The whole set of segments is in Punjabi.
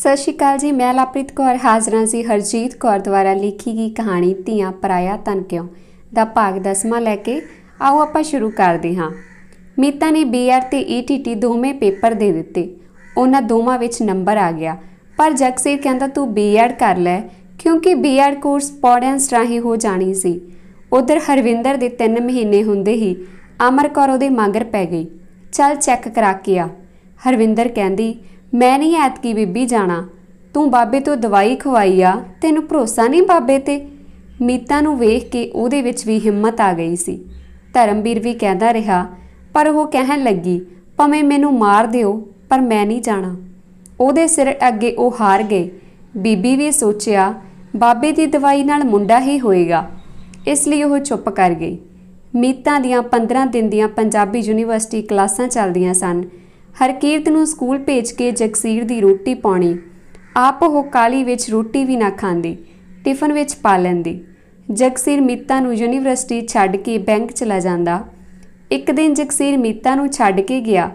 ਸਤਿ ਸ਼੍ਰੀ ਅਕਾਲ ਜੀ ਮੈਂ ਲਾਪ੍ਰਿਤ ਕੌਰ ਹਾਜ਼ਰਾਂ ਜੀ ਹਰਜੀਤ ਕੌਰ ਦੁਆਰਾ ਲਿਖੀ ਗਈ ਕਹਾਣੀ ਧੀਆਂ ਪਰਾਇਆ ਤਨ ਕਿਉਂ ਦਾ ਭਾਗ 10ਵਾਂ ਲੈ ਕੇ ਆਓ ਆਪਾਂ ਸ਼ੁਰੂ ਕਰਦੇ ਹਾਂ ਮੀਤਾ ਨੇ ਬੀਆਰ ਤੇ ਈਟੀਟੀ e ਦੋਵੇਂ ਪੇਪਰ ਦੇ ਦਿੱਤੇ ਉਹਨਾਂ ਦੋਵਾਂ ਵਿੱਚ ਨੰਬਰ ਆ ਗਿਆ ਪਰ ਜਗਸੀਰ ਕਹਿੰਦਾ ਤੂੰ ਬੀਆਰ ਕਰ ਲੈ ਕਿਉਂਕਿ ਬੀਆਰ ਕੋਰਸ ਪੌੜੈਂਸ ਰਾਹੀਂ ਹੋ ਜਾਣੀ ਸੀ ਉਧਰ ਹਰਵਿੰਦਰ ਦੇ 3 ਮਹੀਨੇ ਹੁੰਦੇ ਹੀ ਅਮਰ ਕੌਰ ਉਹਦੇ ਮੰਗਰ ਪੈ ਗਈ ਚੱਲ ਚੈੱਕ ਕਰਾ ਕੇ ਆ ਹਰਵਿੰਦਰ ਕਹਿੰਦੀ ਮੈਂ ਨਹੀਂ ਐਤਕੀ ਬੀਬੀ ਜਾਣਾ ਤੂੰ ਬਾਬੇ ਤੋਂ ਦਵਾਈ ਖਵਾਈ ਆ ਤੈਨੂੰ ਭਰੋਸਾ ਨਹੀਂ ਬਾਬੇ ਤੇ ਮੀਤਾ ਨੂੰ ਵੇਖ ਕੇ ਉਹਦੇ ਵਿੱਚ ਵੀ ਹਿੰਮਤ ਆ ਗਈ ਸੀ ਧਰਮਵੀਰ ਵੀ ਕਹਿੰਦਾ ਰਿਹਾ ਪਰ ਉਹ ਕਹਿਣ ਲੱਗੀ ਭਵੇਂ ਮੈਨੂੰ ਮਾਰ ਦਿਓ ਪਰ ਮੈਂ ਨਹੀਂ ਜਾਣਾ ਉਹਦੇ ਸਿਰ ਅੱਗੇ ਉਹ ਹਾਰ ਗਏ ਬੀਬੀ ਵੀ ਸੋਚਿਆ ਬਾਬੇ ਦੀ ਦਵਾਈ ਨਾਲ ਮੁੰਡਾ ਹੀ ਹੋਏਗਾ ਇਸ ਲਈ ਉਹ ਚੁੱਪ ਕਰ ਗਈ ਮੀਤਾ ਦੀਆਂ 15 ਦਿਨ ਦੀਆਂ ਪੰਜਾਬੀ ਯੂਨੀਵਰਸਿਟੀ ਕਲਾਸਾਂ ਚੱਲਦੀਆਂ ਸਨ ਹਰਕੀਰਤ ਨੂੰ ਸਕੂਲ ਭੇਜ ਕੇ ਜਗਸੀਰ ਦੀ ਰੋਟੀ ਪਾਣੀ ਆਪ ਉਹ ਕਾਲੀ ਵਿੱਚ ਰੋਟੀ ਵੀ ਨਾ ਖਾਂਦੀ ਟਿਫਨ ਵਿੱਚ ਪਾ ਲੈਂਦੀ ਜਗਸੀਰ ਮੀਤਾ ਨੂੰ ਯੂਨੀਵਰਸਿਟੀ ਛੱਡ ਕੇ ਬੈਂਕ ਚਲਾ ਜਾਂਦਾ ਇੱਕ ਦਿਨ ਜਗਸੀਰ ਮੀਤਾ ਨੂੰ ਛੱਡ ਕੇ ਗਿਆ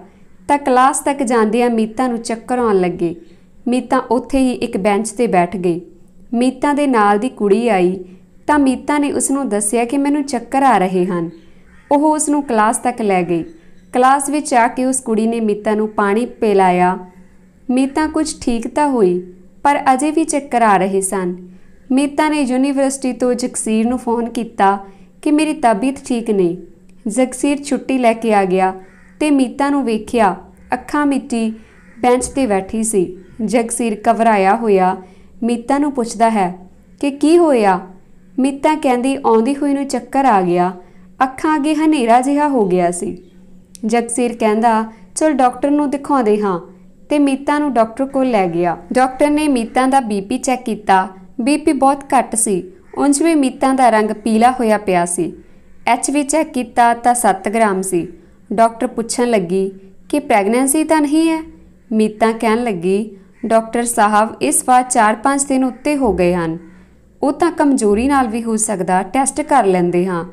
ਤਾਂ ਕਲਾਸ ਤੱਕ ਜਾਂਦਿਆਂ ਮੀਤਾ ਨੂੰ ਚੱਕਰ ਆਉਣ ਲੱਗੇ ਮੀਤਾ ਉੱਥੇ ਹੀ ਇੱਕ ਬੈਂਚ ਤੇ ਬੈਠ ਗਈ ਮੀਤਾ ਦੇ ਨਾਲ ਦੀ ਕੁੜੀ ਆਈ ਤਾਂ ਮੀਤਾ ਨੇ ਉਸ ਨੂੰ ਦੱਸਿਆ ਕਿ ਮੈਨੂੰ ਚੱਕਰ ਆ ਰਹੇ ਹਨ ਉਹ ਉਸ ਨੂੰ ਕਲਾਸ ਤੱਕ ਲੈ ਗਈ ਕਲਾਸ ਵਿੱਚ ਆ ਕੇ ਉਸ ਕੁੜੀ ਨੇ ਮੀਤਾ ਨੂੰ ਪਾਣੀ ਪਿਲਾਇਆ ਮੀਤਾ ਕੁਝ ਠੀਕ ਤਾਂ ਹੋਈ ਪਰ ਅਜੇ ਵੀ ਚੱਕਰ ਆ ਰਹੇ ਸਨ ਮੀਤਾ ਨੇ ਯੂਨੀਵਰਸਿਟੀ ਤੋਂ ਜਗਸੀਰ ਨੂੰ ਫੋਨ ਕੀਤਾ ਕਿ ਮੇਰੀ ਤਬੀਅਤ ਠੀਕ ਨਹੀਂ ਜਗਸੀਰ ਛੁੱਟੀ ਲੈ ਕੇ ਆ ਗਿਆ ਤੇ ਮੀਤਾ ਨੂੰ ਵੇਖਿਆ ਅੱਖਾਂ ਮਿੱਟੀ ਬੈਂਚ ਤੇ ਬੈਠੀ ਸੀ ਜਗਸੀਰ ਕਵਰਾਇਆ ਹੋਇਆ ਮੀਤਾ ਨੂੰ ਪੁੱਛਦਾ ਹੈ ਕਿ ਕੀ ਹੋਇਆ ਮੀਤਾ ਕਹਿੰਦੀ ਆਉਂਦੀ ਹੋਈ ਨੂੰ ਚੱਕਰ ਆ ਗਿਆ ਅੱਖਾਂ 'ਗੇ ਹਨੇਰਾ ਜਿਹਾ ਹੋ ਗਿਆ ਸੀ ਜਗਸੀਰ ਕਹਿੰਦਾ ਚਲ ਡਾਕਟਰ ਨੂੰ ਦਿਖਾਉਂਦੇ ਹਾਂ ਤੇ ਮੀਤਾ ਨੂੰ ਡਾਕਟਰ ਕੋਲ ਲੈ ਗਿਆ ਡਾਕਟਰ ਨੇ ਮੀਤਾ ਦਾ ਬੀਪੀ ਚੈੱਕ ਕੀਤਾ ਬੀਪੀ ਬਹੁਤ ਘੱਟ ਸੀ ਉਂਝ ਵੀ ਮੀਤਾ ਦਾ ਰੰਗ ਪੀਲਾ ਹੋਇਆ ਪਿਆ ਸੀ ਐਚਵੀ ਚੈੱਕ ਕੀਤਾ ਤਾਂ 7 ਗ੍ਰਾਮ ਸੀ ਡਾਕਟਰ ਪੁੱਛਣ ਲੱਗੀ ਕਿ ਪ੍ਰੈਗਨੈਂਸੀ ਤਾਂ ਨਹੀਂ ਹੈ ਮੀਤਾ ਕਹਿਣ ਲੱਗੀ ਡਾਕਟਰ ਸਾਹਿਬ ਇਸ ਵਾਰ 4-5 ਦਿਨ ਉੱਤੇ ਹੋ ਗਏ ਹਨ ਉਹ ਤਾਂ ਕਮਜ਼ੋਰੀ ਨਾਲ ਵੀ ਹੋ ਸਕਦਾ ਟੈਸਟ ਕਰ ਲੈਂਦੇ ਹਾਂ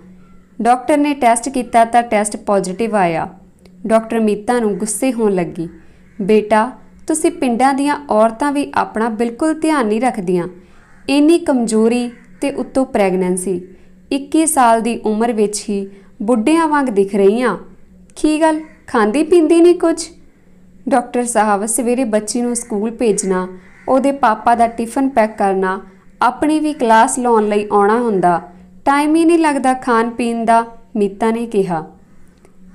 ਡਾਕਟਰ ਨੇ ਟੈਸਟ ਕੀਤਾ ਤਾਂ ਟੈਸਟ ਪੋਜ਼ਿਟਿਵ ਆਇਆ ਡਾਕਟਰ ਮੀਤਾ ਨੂੰ ਗੁੱਸੇ ਹੋਣ ਲੱਗੀ ਬੇਟਾ ਤੁਸੀਂ ਪਿੰਡਾਂ ਦੀਆਂ ਔਰਤਾਂ ਵੀ ਆਪਣਾ ਬਿਲਕੁਲ ਧਿਆਨ ਨਹੀਂ ਰੱਖਦੀਆਂ ਇੰਨੀ ਕਮਜ਼ੋਰੀ ਤੇ ਉੱਤੋਂ ਪ੍ਰੈਗਨੈਂਸੀ 21 ਸਾਲ ਦੀ ਉਮਰ ਵਿੱਚ ਹੀ ਬੁੱਢਿਆਂ ਵਾਂਗ ਦਿਖ ਰਹੀਆਂ ਕੀ ਗੱਲ ਖਾਂਦੀ ਪੀਂਦੀ ਨਹੀਂ ਕੁਝ ਡਾਕਟਰ ਸਾਹਿਬ ਸਵੇਰੇ ਬੱਚੀ ਨੂੰ ਸਕੂਲ ਭੇਜਣਾ ਉਹਦੇ ਪਾਪਾ ਦਾ ਟਿਫਨ ਪੈਕ ਕਰਨਾ ਆਪਣੀ ਵੀ ਕਲਾਸ ਲਾਉਣ ਲਈ ਆਉਣਾ ਹੁੰਦਾ ਟਾਈਮ ਹੀ ਨਹੀਂ ਲੱਗਦਾ ਖਾਣ ਪੀਣ ਦਾ ਮੀਤਾ ਨੇ ਕਿਹਾ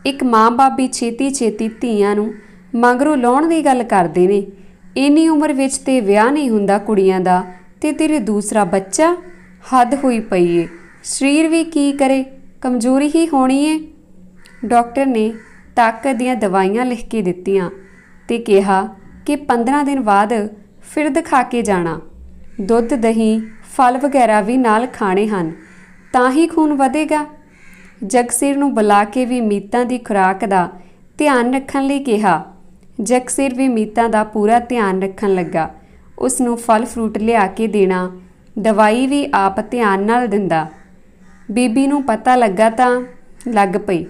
ਇੱਕ ਮਾਂ ਬਾਬੀ ਛੇਤੀ-ਛੇਤੀ ਧੀਆਂ ਨੂੰ ਮੰਗਰੂ ਲਾਉਣ ਦੀ ਗੱਲ ਕਰਦੇ ਨੇ ਇੰਨੀ ਉਮਰ ਵਿੱਚ ਤੇ ਵਿਆਹ ਨਹੀਂ ਹੁੰਦਾ ਕੁੜੀਆਂ ਦਾ ਤੇ ਤੇਰੇ ਦੂਸਰਾ ਬੱਚਾ ਹੱਦ ਹੋਈ ਪਈ ਏ ਸਰੀਰ ਵੀ ਕੀ ਕਰੇ ਕਮਜ਼ੋਰੀ ਹੀ ਹੋਣੀ ਏ ਡਾਕਟਰ ਨੇ ਤਾਕਤ ਦੀਆਂ ਦਵਾਈਆਂ ਲਿਖ ਕੇ ਦਿੱਤੀਆਂ ਤੇ ਕਿਹਾ ਕਿ 15 ਦਿਨ ਬਾਅਦ ਫਿਰ ਦਿਖਾ ਕੇ ਜਾਣਾ ਦੁੱਧ ਦਹੀਂ ਫਲ ਵਗੈਰਾ ਵੀ ਨਾਲ ਖਾਣੇ ਹਨ ਤਾਂ ਹੀ ਖੂਨ ਵਧੇਗਾ ਜਗਸੀਰ ਨੂੰ ਬੁਲਾ ਕੇ ਵੀ ਮੀਤਾਂ ਦੀ ਖੁਰਾਕ ਦਾ ਧਿਆਨ ਰੱਖਣ ਲਈ ਕਿਹਾ ਜਗਸੀਰ ਵੀ ਮੀਤਾਂ ਦਾ ਪੂਰਾ ਧਿਆਨ ਰੱਖਣ ਲੱਗਾ ਉਸ ਨੂੰ ਫਲ ਫਰੂਟ ਲਿਆ ਕੇ ਦੇਣਾ ਦਵਾਈ ਵੀ ਆਪ ਧਿਆਨ ਨਾਲ ਦਿੰਦਾ ਬੀਬੀ ਨੂੰ ਪਤਾ ਲੱਗਾ ਤਾਂ ਲੱਗ ਪਈ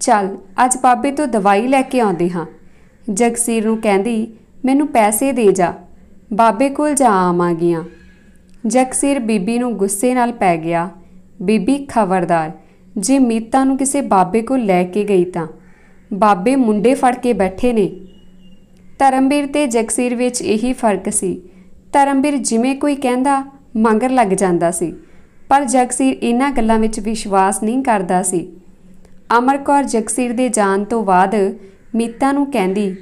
ਚੱਲ ਅੱਜ ਬਾਬੇ ਤੋਂ ਦਵਾਈ ਲੈ ਕੇ ਆਉਂਦੇ ਹਾਂ ਜਗਸੀਰ ਨੂੰ ਕਹਿੰਦੀ ਮੈਨੂੰ ਪੈਸੇ ਦੇ ਜਾ ਬਾਬੇ ਕੋਲ ਜਾ ਆਵਾਂਗੀਆਂ ਜਗਸੀਰ ਬੀਬੀ ਨੂੰ ਗੁੱਸੇ ਨਾਲ ਪੈ ਗਿਆ ਬੀਬੀ ਖਬਰਦਾਰ ਜੇ ਮੀਤਾ ਨੂੰ ਕਿਸੇ ਬਾਬੇ ਕੋਲ ਲੈ ਕੇ ਗਈ ਤਾਂ ਬਾਬੇ ਮੁੰਡੇ ਫੜ ਕੇ ਬੈਠੇ ਨੇ ਧਰਮਵੀਰ ਤੇ ਜਗਸੀਰ ਵਿੱਚ ਇਹੀ ਫਰਕ ਸੀ ਧਰਮਵੀਰ ਜਿਵੇਂ ਕੋਈ ਕਹਿੰਦਾ ਮੰਗਰ ਲੱਗ ਜਾਂਦਾ ਸੀ ਪਰ ਜਗਸੀਰ ਇਹਨਾਂ ਗੱਲਾਂ ਵਿੱਚ ਵਿਸ਼ਵਾਸ ਨਹੀਂ ਕਰਦਾ ਸੀ ਅਮਰਕੌਰ ਜਗਸੀਰ ਦੇ ਜਾਣ ਤੋਂ ਬਾਅਦ ਮੀਤਾ ਨੂੰ ਕਹਿੰਦੀ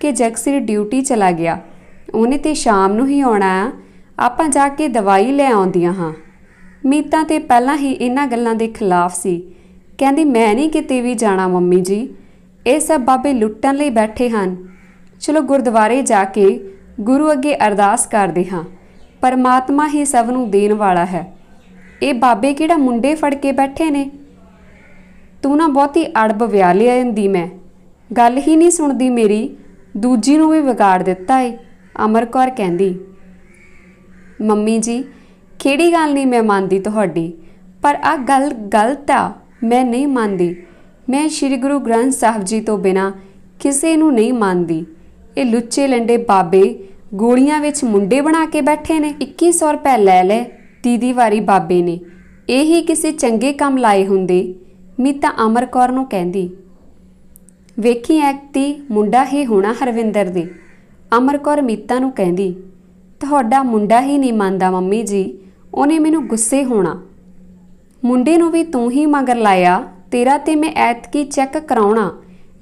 ਕਿ ਜਗਸੀਰ ਡਿਊਟੀ ਚਲਾ ਗਿਆ ਉਹਨੇ ਤੇ ਸ਼ਾਮ ਨੂੰ ਹੀ ਆਉਣਾ ਆ ਆਪਾਂ ਜਾ ਕੇ ਦਵਾਈ ਲੈ ਆਉਂਦੀਆਂ ਹਾਂ ਮੀਤਾ ਤੇ ਪਹਿਲਾਂ ਹੀ ਇਹਨਾਂ ਗੱਲਾਂ ਦੇ ਖਿਲਾਫ ਸੀ ਕਹਿੰਦੀ ਮੈਂ ਨਹੀਂ ਕਿਤੇ ਵੀ ਜਾਣਾ ਮੰਮੀ ਜੀ ਇਹ ਸਭ ਬਾਬੇ ਲੁੱਟਣ ਲਈ ਬੈਠੇ ਹਨ ਚਲੋ ਗੁਰਦੁਆਰੇ ਜਾ ਕੇ ਗੁਰੂ ਅੱਗੇ ਅਰਦਾਸ ਕਰਦੇ ਹਾਂ ਪਰਮਾਤਮਾ ਹੀ ਸਭ ਨੂੰ ਦੇਣ ਵਾਲਾ ਹੈ ਇਹ ਬਾਬੇ ਕਿਹੜਾ ਮੁੰਡੇ ਫੜ ਕੇ ਬੈਠੇ ਨੇ ਤੂੰ ਨਾ ਬਹੁਤੀ ਅੜਬ ਵਿਆਹ ਲਿਆਂਦੀ ਮੈਂ ਗੱਲ ਹੀ ਨਹੀਂ ਸੁਣਦੀ ਮੇਰੀ ਦੂਜੀ ਨੂੰ ਵੀ ਵਿਗਾੜ ਦਿੱਤਾ ਏ ਅਮਰਕੌਰ ਕਹਿੰਦੀ ਮੰਮੀ ਜੀ ਕਿਹੜੀ ਗੱਲ ਨਹੀਂ ਮੈਂ ਮੰਨਦੀ ਤੁਹਾਡੀ ਪਰ ਆ ਗੱਲ ਗਲਤ ਆ ਮੈਂ ਨਹੀਂ ਮੰਨਦੀ ਮੈਂ ਸ੍ਰੀ ਗੁਰੂ ਗ੍ਰੰਥ ਸਾਹਿਬ ਜੀ ਤੋਂ ਬਿਨਾ ਕਿਸੇ ਨੂੰ ਨਹੀਂ ਮੰਨਦੀ ਇਹ ਲੁੱਚੇ ਲੰਡੇ ਬਾਬੇ ਗੋਲੀਆਂ ਵਿੱਚ ਮੁੰਡੇ ਬਣਾ ਕੇ ਬੈਠੇ ਨੇ 2100 ਰੁਪਏ ਲੈ ਲੈ ਦੀਦੀ ਵਾਰੀ ਬਾਬੇ ਨੇ ਇਹੀ ਕਿਸੇ ਚੰਗੇ ਕੰਮ ਲਾਏ ਹੁੰਦੇ ਮੀ ਤਾਂ ਅਮਰ ਕੌਰ ਨੂੰ ਕਹਿੰਦੀ ਵੇਖੀ ਐਕਤੀ ਮੁੰਡਾ ਹੀ ਹੋਣਾ ਹਰਵਿੰਦਰ ਦੇ ਅਮਰ ਕੌਰ ਮੀਤਾ ਨੂੰ ਕਹਿੰਦੀ ਤੁਹਾਡਾ ਮੁੰਡਾ ਹੀ ਨਹੀਂ ਮੰਨਦਾ ਮੰਮੀ ਜੀ ਉਹਨੇ ਮੈਨੂੰ ਗੁੱਸੇ ਹੋਣਾ ਮੁੰਡੇ ਨੂੰ ਵੀ ਤੂੰ ਹੀ ਮਗਰ ਲਾਇਆ ਤੇਰਾ ਤੇ ਮੈਂ ਐਤਕੀ ਚੈੱਕ ਕਰਾਉਣਾ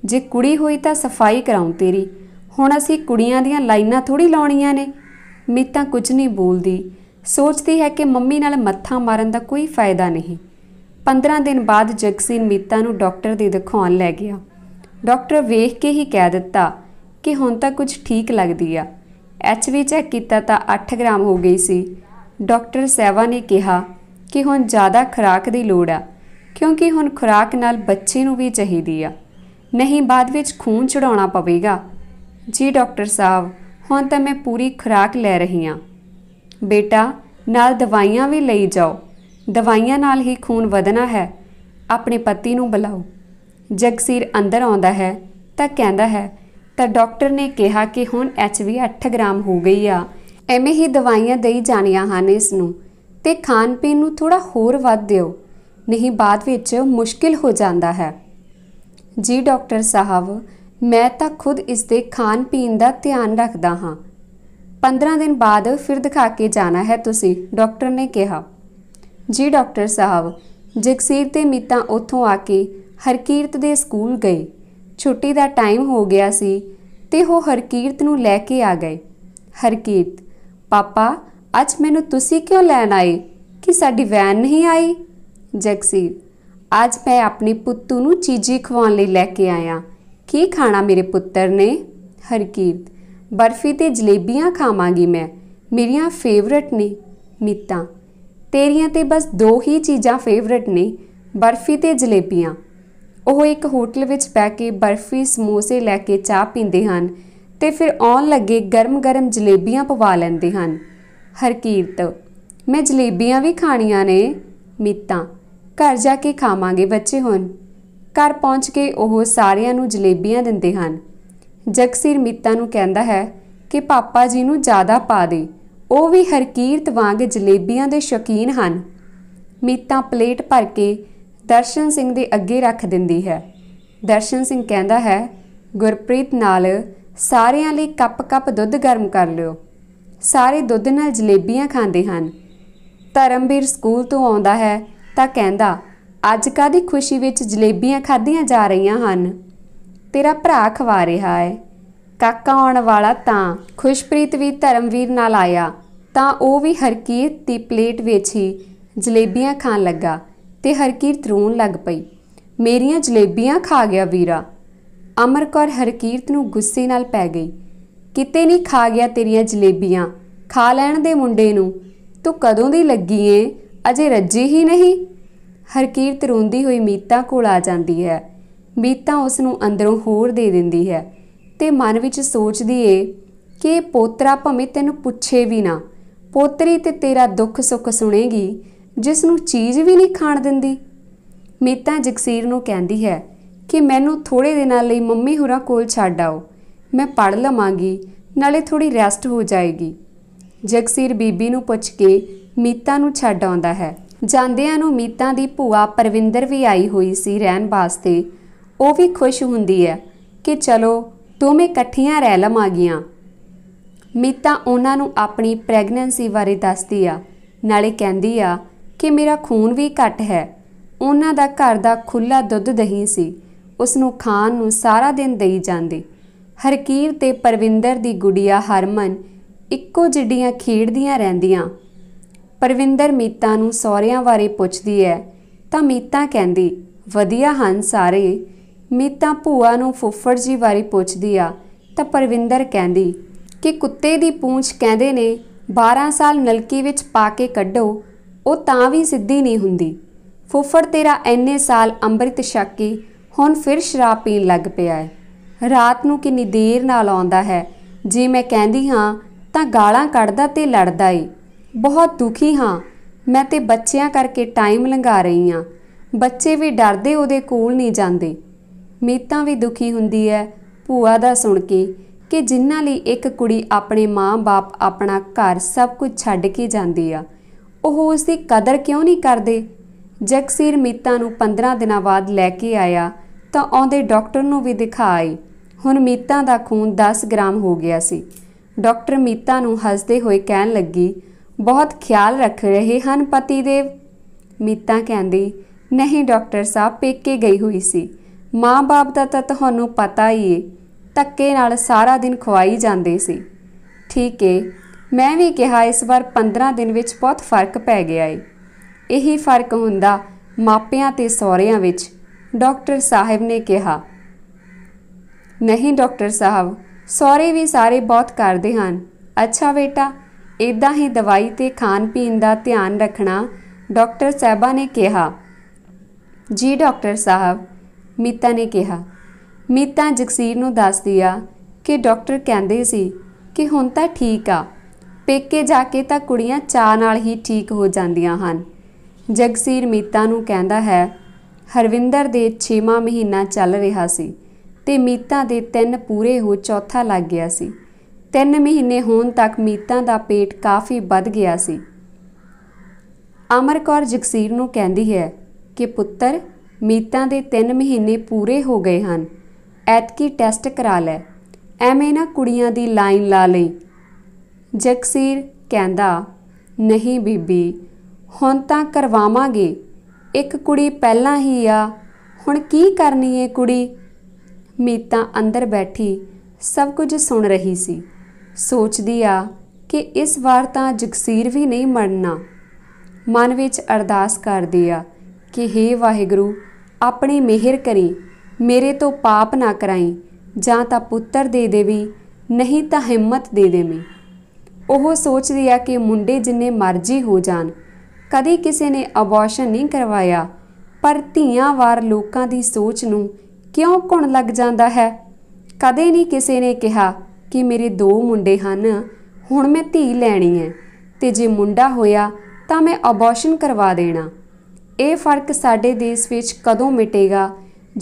ਜੇ ਕੁੜੀ ਹੋਈ ਤਾਂ ਸਫਾਈ ਕਰਾਉਂ ਤੇਰੀ ਹੁਣ ਅਸੀਂ ਕੁੜੀਆਂ ਦੀਆਂ ਲਾਈਨਾਂ ਥੋੜੀ ਲਾਉਣੀਆਂ ਨੇ ਮੈਂ ਤਾਂ ਕੁਝ ਨਹੀਂ ਬੋਲਦੀ ਸੋਚਦੀ ਹੈ ਕਿ ਮੰਮੀ ਨਾਲ ਮੱਥਾ ਮਾਰਨ ਦਾ ਕੋਈ ਫਾਇਦਾ ਨਹੀਂ 15 ਦਿਨ ਬਾਅਦ ਜਗਸੀਨ ਮੀਤਾ ਨੂੰ ਡਾਕਟਰ ਦੇ ਦਿਖਾਉਣ ਲੈ ਗਿਆ ਡਾਕਟਰ ਵੇਖ ਕੇ ਹੀ ਕਹਿ ਦਿੱਤਾ ਕਿ ਹੁਣ ਤਾਂ ਕੁਝ ਠੀਕ ਲੱਗਦੀ ਆ ਐਚਵੀ ਚੈੱਕ ਕੀਤਾ ਤਾਂ 8 ਗ੍ਰਾਮ ਹੋ ਗਈ ਸੀ ਡਾਕਟਰ ਸੈਵਾ ਨੇ ਕਿਹਾ ਕਿ ਹੁਣ ਜ਼ਿਆਦਾ ਖੁਰਾਕ ਦੀ ਲੋੜ ਆ ਕਿਉਂਕਿ ਹੁਣ ਖੁਰਾਕ ਨਾਲ ਬੱਚੇ ਨੂੰ ਵੀ ਚਾਹੀਦੀ ਆ ਨਹੀਂ ਬਾਅਦ ਵਿੱਚ ਖੂਨ ਚੜਾਉਣਾ ਪਵੇਗਾ ਜੀ ਡਾਕਟਰ ਸਾਹਿਬ ਹੁਣ ਤਾਂ ਮੈਂ ਪੂਰੀ ਖੁਰਾਕ ਲੈ ਰਹੀ ਆ ਬੇਟਾ ਨਾਲ ਦਵਾਈਆਂ ਵੀ ਲਈ ਜਾਓ ਦਵਾਈਆਂ ਨਾਲ ਹੀ ਖੂਨ ਵਧਣਾ ਹੈ ਆਪਣੇ ਪਤੀ ਨੂੰ ਬੁਲਾਓ ਜਗਸੀਰ ਅੰਦਰ ਆਉਂਦਾ ਹੈ ਤਾਂ ਕਹਿੰਦਾ ਹੈ ਤਾਂ ਡਾਕਟਰ ਨੇ ਕਿਹਾ ਕਿ ਹੁਣ ਐਚਵੀ 8 ਗ੍ਰਾਮ ਹੋ ਗਈ ਆ ਐਵੇਂ ਹੀ ਦਵਾਈਆਂ ਦੇਈ ਜਾਣੀਆਂ ਹਨ ਇਸ ਨੂੰ ਤੇ ਖਾਣ ਪੀਣ ਨੂੰ ਥੋੜਾ ਹੋਰ ਵੱਧ ਦਿਓ ਨਹੀਂ ਬਾਅਦ ਵਿੱਚ ਮੁਸ਼ਕਿਲ ਹੋ ਜਾਂਦਾ ਹੈ ਜੀ ਡਾਕਟਰ ਸਾਹਿਬ ਮੈਂ ਤਾਂ ਖੁਦ ਇਸ ਦੇ ਖਾਣ ਪੀਣ ਦਾ ਧਿਆਨ ਰੱਖਦਾ ਹਾਂ 15 ਦਿਨ ਬਾਅਦ ਫਿਰ ਦਿਖਾ ਕੇ ਜਾਣਾ ਹੈ ਤੁਸੀਂ ਡਾਕਟਰ ਨੇ ਕਿਹਾ ਜੀ ਡਾਕਟਰ ਸਾਹਿਬ ਜਗਸੀਰ ਤੇ ਮੀਤਾ ਉੱਥੋਂ ਆ ਕੇ ਹਰਕੀਰਤ ਦੇ ਸਕੂਲ ਗਏ ਛੁੱਟੀ ਦਾ ਟਾਈਮ ਹੋ ਗਿਆ ਸੀ ਤੇ ਉਹ ਹਰਕੀਰਤ ਨੂੰ ਲੈ ਕੇ ਆ ਗਏ ਹਰਕੀਰਤ ਪਾਪਾ ਅੱਜ ਮੈਨੂੰ ਤੁਸੀਂ ਕਿਉਂ ਲੈਣ ਆਏ ਕਿ ਸਾਡੀ ਵੈਨ ਨਹੀਂ ਆਈ ਜਗਸੀਰ ਅੱਜ ਮੈਂ ਆਪਣੀ ਪੁੱਤੂ ਨੂੰ ਚੀਜੀ ਖਵਾਉਣ ਲਈ ਲੈ ਕੇ ਆਇਆ ਕੀ ਖਾਣਾ ਮੇਰੇ ਪੁੱਤਰ ਨੇ ਹਰਕੀਰਤ ਬਰਫੀ ਤੇ ਜਲੇਬੀਆਂ ਖਾਵਾਂਗੀ ਮੈਂ ਮੇਰੀਆਂ ਫੇਵਰਟ ਨੇ ਮੀਤਾ ਤੇਰੀਆਂ ਤੇ ਬਸ ਦੋ ਹੀ ਚੀਜ਼ਾਂ ਫੇਵਰਟ ਨੇ ਬਰਫੀ ਤੇ ਜਲੇਬੀਆਂ ਉਹ ਇੱਕ ਹੋਟਲ ਵਿੱਚ ਬੈ ਕੇ ਬਰਫੀ ਸਮੋਸੇ ਲੈ ਕੇ ਚਾਹ ਪੀਂਦੇ ਹਨ ਤੇ ਫਿਰ ਆਉਣ ਲੱਗੇ ਗਰਮ-ਗਰਮ ਜਲੇਬੀਆਂ ਪਵਾ ਲੈਂਦੇ ਹਨ ਹਰਕੀਰਤ ਮੈਂ ਜਲੇਬੀਆਂ ਵੀ ਖਾਣੀਆਂ ਨੇ ਮੀਤਾ ਘਰ ਜਾ ਕੇ ਖਾਵਾਂਗੇ ਬੱਚੇ ਹੁਣ ਘਰ ਪਹੁੰਚ ਕੇ ਉਹ ਸਾਰਿਆਂ ਨੂੰ ਜਲੇਬੀਆਂ ਦਿੰਦੇ ਹਨ ਜਗਸੀਰ ਮੀਤਾ ਨੂੰ ਕਹਿੰਦਾ ਹੈ ਕਿ ਪਾਪਾ ਜੀ ਨੂੰ ਜ਼ਿਆਦਾ ਪਾ ਦੇ ਉਹ ਵੀ ਹਰਕੀਰਤ ਵਾਂਗ ਜਲੇਬੀਆਂ ਦੇ ਸ਼ੌਕੀਨ ਹਨ ਮੀਤਾ ਪਲੇਟ ਭਰ ਕੇ ਦਰਸ਼ਨ ਸਿੰਘ ਦੇ ਅੱਗੇ ਰੱਖ ਦਿੰਦੀ ਹੈ ਦਰਸ਼ਨ ਸਿੰਘ ਕਹਿੰਦਾ ਹੈ ਗੁਰਪ੍ਰੀਤ ਨਾਲ ਸਾਰਿਆਂ ਲਈ ਕੱਪ-ਕੱਪ ਦੁੱਧ ਗਰਮ ਕਰ ਲਿਓ ਸਾਰੇ ਦੁੱਧ ਨਾਲ ਜਲੇਬੀਆਂ ਖਾਂਦੇ ਹਨ ਧਰਮਵੀਰ ਸਕੂਲ ਤੋਂ ਆਉਂਦਾ ਹੈ ਤਾਂ ਕਹਿੰਦਾ ਅੱਜ ਕਾਦੀ ਖੁਸ਼ੀ ਵਿੱਚ ਜਲੇਬੀਆਂ ਖਾਧੀਆਂ ਜਾ ਰਹੀਆਂ ਹਨ ਤੇਰਾ ਭਰਾ ਖਵਾ ਰਿਹਾ ਹੈ ਕਾਕਾ ਆਉਣ ਵਾਲਾ ਤਾਂ ਖੁਸ਼ਪ੍ਰੀਤ ਵੀ ਧਰਮਵੀਰ ਨਾਲ ਆਇਆ ਤਾਂ ਉਹ ਵੀ ਹਰਕੀਰਤ ਦੀ ਪਲੇਟ ਵਿੱਚ ਹੀ ਜਲੇਬੀਆਂ ਖਾਣ ਲੱਗਾ ਤੇ ਹਰਕੀਰਤ ਰੋਣ ਲੱਗ ਪਈ ਮੇਰੀਆਂ ਜਲੇਬੀਆਂ ਖਾ ਗਿਆ ਵੀਰਾ ਅਮਰ ਕੌਰ ਹਰਕੀਰਤ ਨੂੰ ਗੁੱਸੇ ਨਾਲ ਪੈ ਗਈ ਕਿਤੇ ਨਹੀਂ ਖਾ ਗਿਆ ਤੇਰੀਆਂ ਜਲੇਬੀਆਂ ਖਾ ਲੈਣ ਦੇ ਮੁੰਡੇ ਨੂੰ ਤੂੰ ਕਦੋਂ ਦੀ ਲੱਗੀ ਏ ਅਜੇ ਰੱਜੀ ਹੀ ਨਹੀਂ ਹਰਕੀਰਤ ਰੋਂਦੀ ਹੋਈ ਮੀਤਾ ਕੋਲ ਆ ਜਾਂਦੀ ਹੈ ਮੀਤਾ ਉਸ ਨੂੰ ਅੰਦਰੋਂ ਹੋਰ ਦੇ ਦਿੰਦੀ ਹੈ ਤੇ ਮਨ ਵਿੱਚ ਸੋਚਦੀ ਏ ਕਿ ਪੋਤਰਾ ਭਵੇਂ ਤੈਨੂੰ ਪੁੱਛੇ ਵੀ ਨਾ ਪੋਤਰੀ ਤੇ ਤੇਰਾ ਦੁੱਖ ਸੁੱਖ ਸੁਣੇਗੀ ਜਿਸ ਨੂੰ ਚੀਜ਼ ਵੀ ਨਹੀਂ ਖਾਣ ਦਿੰਦੀ ਮੀਤਾ ਜਗਸੀਰ ਨੂੰ ਕਹਿੰਦੀ ਹੈ ਕਿ ਮੈਨੂੰ ਥੋੜੇ ਦਿਨਾਂ ਲਈ ਮੰਮੀ ਹੁਰਾ ਕੋਲ ਛੱਡ ਆਓ ਮੈਂ ਪੜ ਲਵਾਂਗੀ ਨਾਲੇ ਥੋੜੀ ਰੈਸਟ ਹੋ ਜਾਏਗੀ ਜਗਸੀਰ ਬੀਬੀ ਨੂੰ ਪੁੱਛ ਕੇ ਮੀਤਾ ਨੂੰ ਛੱਡ ਆਉਂਦਾ ਹੈ ਜਾਂਦਿਆਂ ਨੂੰ ਮੀਤਾ ਦੀ ਭੂਆ ਪਰਵਿੰਦਰ ਵੀ ਆਈ ਹੋਈ ਸੀ ਰਹਿਣ ਵਾਸਤੇ ਉਹ ਵੀ ਖੁਸ਼ ਹੁੰਦੀ ਹੈ ਕਿ ਚਲੋ ਦੋਵੇਂ ਇਕੱਠੀਆਂ ਰਹਿ ਲਵਾਂਗੀਆਂ ਮੀਤਾ ਉਹਨਾਂ ਨੂੰ ਆਪਣੀ ਪ੍ਰੈਗਨੈਂਸੀ ਬਾਰੇ ਦੱਸਦੀ ਆ ਨਾਲੇ ਕਹਿੰਦੀ ਆ ਕਿ ਮੇਰਾ ਖੂਨ ਵੀ ਘੱਟ ਹੈ ਉਹਨਾਂ ਦਾ ਘਰ ਦਾ ਖੁੱਲਾ ਦੁੱਧ ਦਹੀਂ ਸੀ ਉਸ ਨੂੰ ਖਾਣ ਨੂੰ ਸਾਰਾ ਦਿਨ ਦੇਈ ਜਾਂਦੇ ਹਰਕੀਰ ਤੇ ਪਰਵਿੰਦਰ ਦੀ ਗੁੜੀਆ ਹਰਮਨ ਇੱਕੋ ਜਿੱਡੀਆਂ ਖੇਡਦੀਆਂ ਰਹਿੰਦੀਆਂ ਪਰਵਿੰਦਰ ਮੀਤਾ ਨੂੰ ਸਹੁਰਿਆਂ ਬਾਰੇ ਪੁੱਛਦੀ ਹੈ ਤਾਂ ਮੀਤਾ ਕਹਿੰਦੀ ਵਧੀਆ ਹਨ ਸਾਰੇ ਮੀਤਾ ਭੂਆ ਨੂੰ ਫੁੱਫੜ ਜੀ ਬਾਰੇ ਪੁੱਛਦੀ ਆ ਤਾਂ ਪਰਵਿੰਦਰ ਕਹਿੰਦੀ ਕਿ ਕੁੱਤੇ ਦੀ ਪੂੰਛ ਕਹਿੰਦੇ ਨੇ 12 ਸਾਲ ਨਲਕੀ ਵਿੱਚ ਪਾ ਕੇ ਕੱਢੋ ਉਹ ਤਾਂ ਵੀ ਸਿੱਧੀ ਨਹੀਂ ਹੁੰਦੀ ਫੁੱਫੜ ਤੇਰਾ ਐਨੇ ਸਾਲ ਅੰਮ੍ਰਿਤ ਛੱਕੀ ਹੁਣ ਫਿਰ ਸ਼ਰਾਬ ਪੀਣ ਲੱਗ ਪਿਆ ਹੈ ਰਾਤ ਨੂੰ ਕਿੰਨੀ ਦੇਰ ਨਾਲ ਆਉਂਦਾ ਹੈ ਜੇ ਮੈਂ ਕਹਿੰਦੀ ਹਾਂ ਤਾਂ ਗਾਲਾਂ ਕੱਢਦਾ ਤੇ ਲੜਦਾ ਏ ਬਹੁਤ ਦੁਖੀ ਹਾਂ ਮੈਂ ਤੇ ਬੱਚਿਆਂ ਕਰਕੇ ਟਾਈਮ ਲੰਘਾ ਰਹੀ ਹਾਂ ਬੱਚੇ ਵੀ ਡਰਦੇ ਉਹਦੇ ਕੋਲ ਨਹੀਂ ਜਾਂਦੇ ਮੀਤਾ ਵੀ ਦੁਖੀ ਹੁੰਦੀ ਹੈ ਭੂਆ ਦਾ ਸੁਣ ਕੇ ਕਿ ਜਿਨ੍ਹਾਂ ਲਈ ਇੱਕ ਕੁੜੀ ਆਪਣੇ ਮਾਂ-ਬਾਪ ਆਪਣਾ ਘਰ ਸਭ ਕੁਝ ਛੱਡ ਕੇ ਜਾਂਦੀ ਆ ਉਹ ਉਸ ਦੀ ਕਦਰ ਕਿਉਂ ਨਹੀਂ ਕਰਦੇ ਜਗਸੀਰ ਮੀਤਾ ਨੂੰ 15 ਦਿਨਾਂ ਬਾਅਦ ਲੈ ਕੇ ਆਇਆ ਤਾਂ ਆਉਂਦੇ ਡਾਕਟਰ ਨੂੰ ਵੀ ਦਿਖਾਈ ਹੁਣ ਮੀਤਾ ਦਾ ਖੂਨ 10 ਗ੍ਰਾਮ ਹੋ ਗਿਆ ਸੀ ਡਾਕਟਰ ਮੀਤਾ ਨੂੰ ਹੱਸਦੇ ਹੋਏ ਕਹਿਣ ਲੱਗੀ ਬਹੁਤ ਖਿਆਲ ਰੱਖ ਰਹੇ ਹਨ ਪਤੀ ਦੇ ਮੀਤਾ ਕਹਿੰਦੀ ਨਹੀਂ ਡਾਕਟਰ ਸਾਹਿਬ ਪੇਕੇ ਗਈ ਹੋਈ ਸੀ ਮਾਂ-ਬਾਪ ਦਾ ਤਾਂ ਤੁਹਾਨੂੰ ਪਤਾ ਹੀ ਏ ਤੱਕੇ ਨਾਲ ਸਾਰਾ ਦਿਨ ਖਵਾਈ ਜਾਂਦੇ ਸੀ ਠੀਕ ਏ ਮੈਂ ਵੀ ਕਿਹਾ ਇਸ ਵਾਰ 15 ਦਿਨ ਵਿੱਚ ਬਹੁਤ ਫਰਕ ਪੈ ਗਿਆ ਏ ਇਹੀ ਫਰਕ ਹੁੰਦਾ ਮਾਪਿਆਂ ਤੇ ਸਹੁਰਿਆਂ ਵਿੱਚ ਡਾਕਟਰ ਸਾਹਿਬ ਨੇ ਕਿਹਾ ਨਹੀਂ ਡਾਕਟਰ ਸਾਹਿਬ ਸੌਰੇ ਵੀ ਸਾਰੇ ਬਹੁਤ ਕਰਦੇ ਹਨ ਅੱਛਾ ਬੇਟਾ ਇਦਾਂ ਹੀ ਦਵਾਈ ਤੇ ਖਾਣ ਪੀਣ ਦਾ ਧਿਆਨ ਰੱਖਣਾ ਡਾਕਟਰ ਸਾਹਿਬਾ ਨੇ ਕਿਹਾ ਜੀ ਡਾਕਟਰ ਸਾਹਿਬ ਮੀਤਾ ਨੇ ਕਿਹਾ ਮੀਤਾ ਜਗਸੀਰ ਨੂੰ ਦੱਸਦੀ ਆ ਕਿ ਡਾਕਟਰ ਕਹਿੰਦੇ ਸੀ ਕਿ ਹੁਣ ਤਾਂ ਠੀਕ ਆ ਪੇਕੇ ਜਾ ਕੇ ਤਾਂ ਕੁੜੀਆਂ ਚਾਹ ਨਾਲ ਹੀ ਠੀਕ ਹੋ ਜਾਂਦੀਆਂ ਹਨ ਜਗਸੀਰ ਮੀਤਾ ਨੂੰ ਕਹਿੰਦਾ ਹੈ ਹਰਵਿੰਦਰ ਦੇ 6ਵਾਂ ਮਹੀਨਾ ਚੱਲ ਰਿਹਾ ਸੀ ਤੇ ਮੀਤਾ ਦੇ ਤਿੰਨ ਪੂਰੇ ਹੋ ਚੌਥਾ ਲੱਗ ਗਿਆ ਸੀ ਤਿੰਨ ਮਹੀਨੇ ਹੋਣ ਤੱਕ ਮੀਤਾ ਦਾ ਪੇਟ ਕਾਫੀ ਵੱਧ ਗਿਆ ਸੀ ਅਮਰ ਕੌਰ ਜਗਸੀਰ ਨੂੰ ਕਹਿੰਦੀ ਹੈ ਕਿ ਪੁੱਤਰ ਮੀਤਾ ਦੇ 3 ਮਹੀਨੇ ਪੂਰੇ ਹੋ ਗਏ ਹਨ ਐਤਕੀ ਟੈਸਟ ਕਰਾ ਲੈ ਐਵੇਂ ਨਾ ਕੁੜੀਆਂ ਦੀ ਲਾਈਨ ਲਾ ਲਈ ਜਗਸੀਰ ਕਹਿੰਦਾ ਨਹੀਂ ਬੀਬੀ ਹੁਣ ਤਾਂ ਕਰਵਾਵਾਂਗੇ ਇੱਕ ਕੁੜੀ ਪਹਿਲਾਂ ਹੀ ਆ ਹੁਣ ਕੀ ਕਰਨੀ ਏ ਕੁੜੀ ਮੀਤਾ ਅੰਦਰ ਬੈਠੀ ਸਭ ਕੁਝ ਸੁਣ ਰਹੀ ਸੀ ਸੋਚਦੀ ਆ ਕਿ ਇਸ ਵਾਰ ਤਾਂ ਜਗਸੀਰ ਵੀ ਨਹੀਂ ਮਰਨਾ ਮਨ ਵਿੱਚ ਅਰਦਾਸ ਕਰਦੀ ਆ ਕਿ हे ਵਾਹਿਗੁਰੂ ਆਪਣੀ ਮਿਹਰ ਕਰੀ ਮੇਰੇ ਤੋਂ ਪਾਪ ਨਾ ਕਰਾਈ ਜਾਂ ਤਾਂ ਪੁੱਤਰ ਦੇ ਦੇਵੀ ਨਹੀਂ ਤਾਂ ਹਿੰਮਤ ਦੇ ਦੇਵੀ ਉਹ ਸੋਚਦੀ ਆ ਕਿ ਮੁੰਡੇ ਜਿੰਨੇ ਮਰਜ਼ੀ ਹੋ ਜਾਣ ਕਦੀ ਕਿਸੇ ਨੇ ਅਬੋਰਸ਼ਨ ਨਹੀਂ ਕਰਵਾਇਆ ਪਰ ਧੀਆਂ ਵਾਰ ਲੋਕਾਂ ਦੀ ਸੋਚ ਨੂੰ ਕਿਉਂ ਘੁਣ ਲੱਗ ਜਾਂਦਾ ਹੈ ਕਦੇ ਨਹੀਂ ਕਿਸੇ ਨੇ ਕਿਹਾ ਕਿ ਮੇਰੇ ਦੋ ਮੁੰਡੇ ਹਨ ਹੁਣ ਮੈਂ ਧੀ ਲੈਣੀ ਹੈ ਤੇ ਜੇ ਮੁੰਡਾ ਹੋਇਆ ਤਾਂ ਮੈਂ ਅਬੋਰਸ਼ਨ ਕਰਵਾ ਦੇਣਾ ਇਹ ਫਰਕ ਸਾਡੇ ਦੇਸ਼ ਵਿੱਚ ਕਦੋਂ ਮਿਟੇਗਾ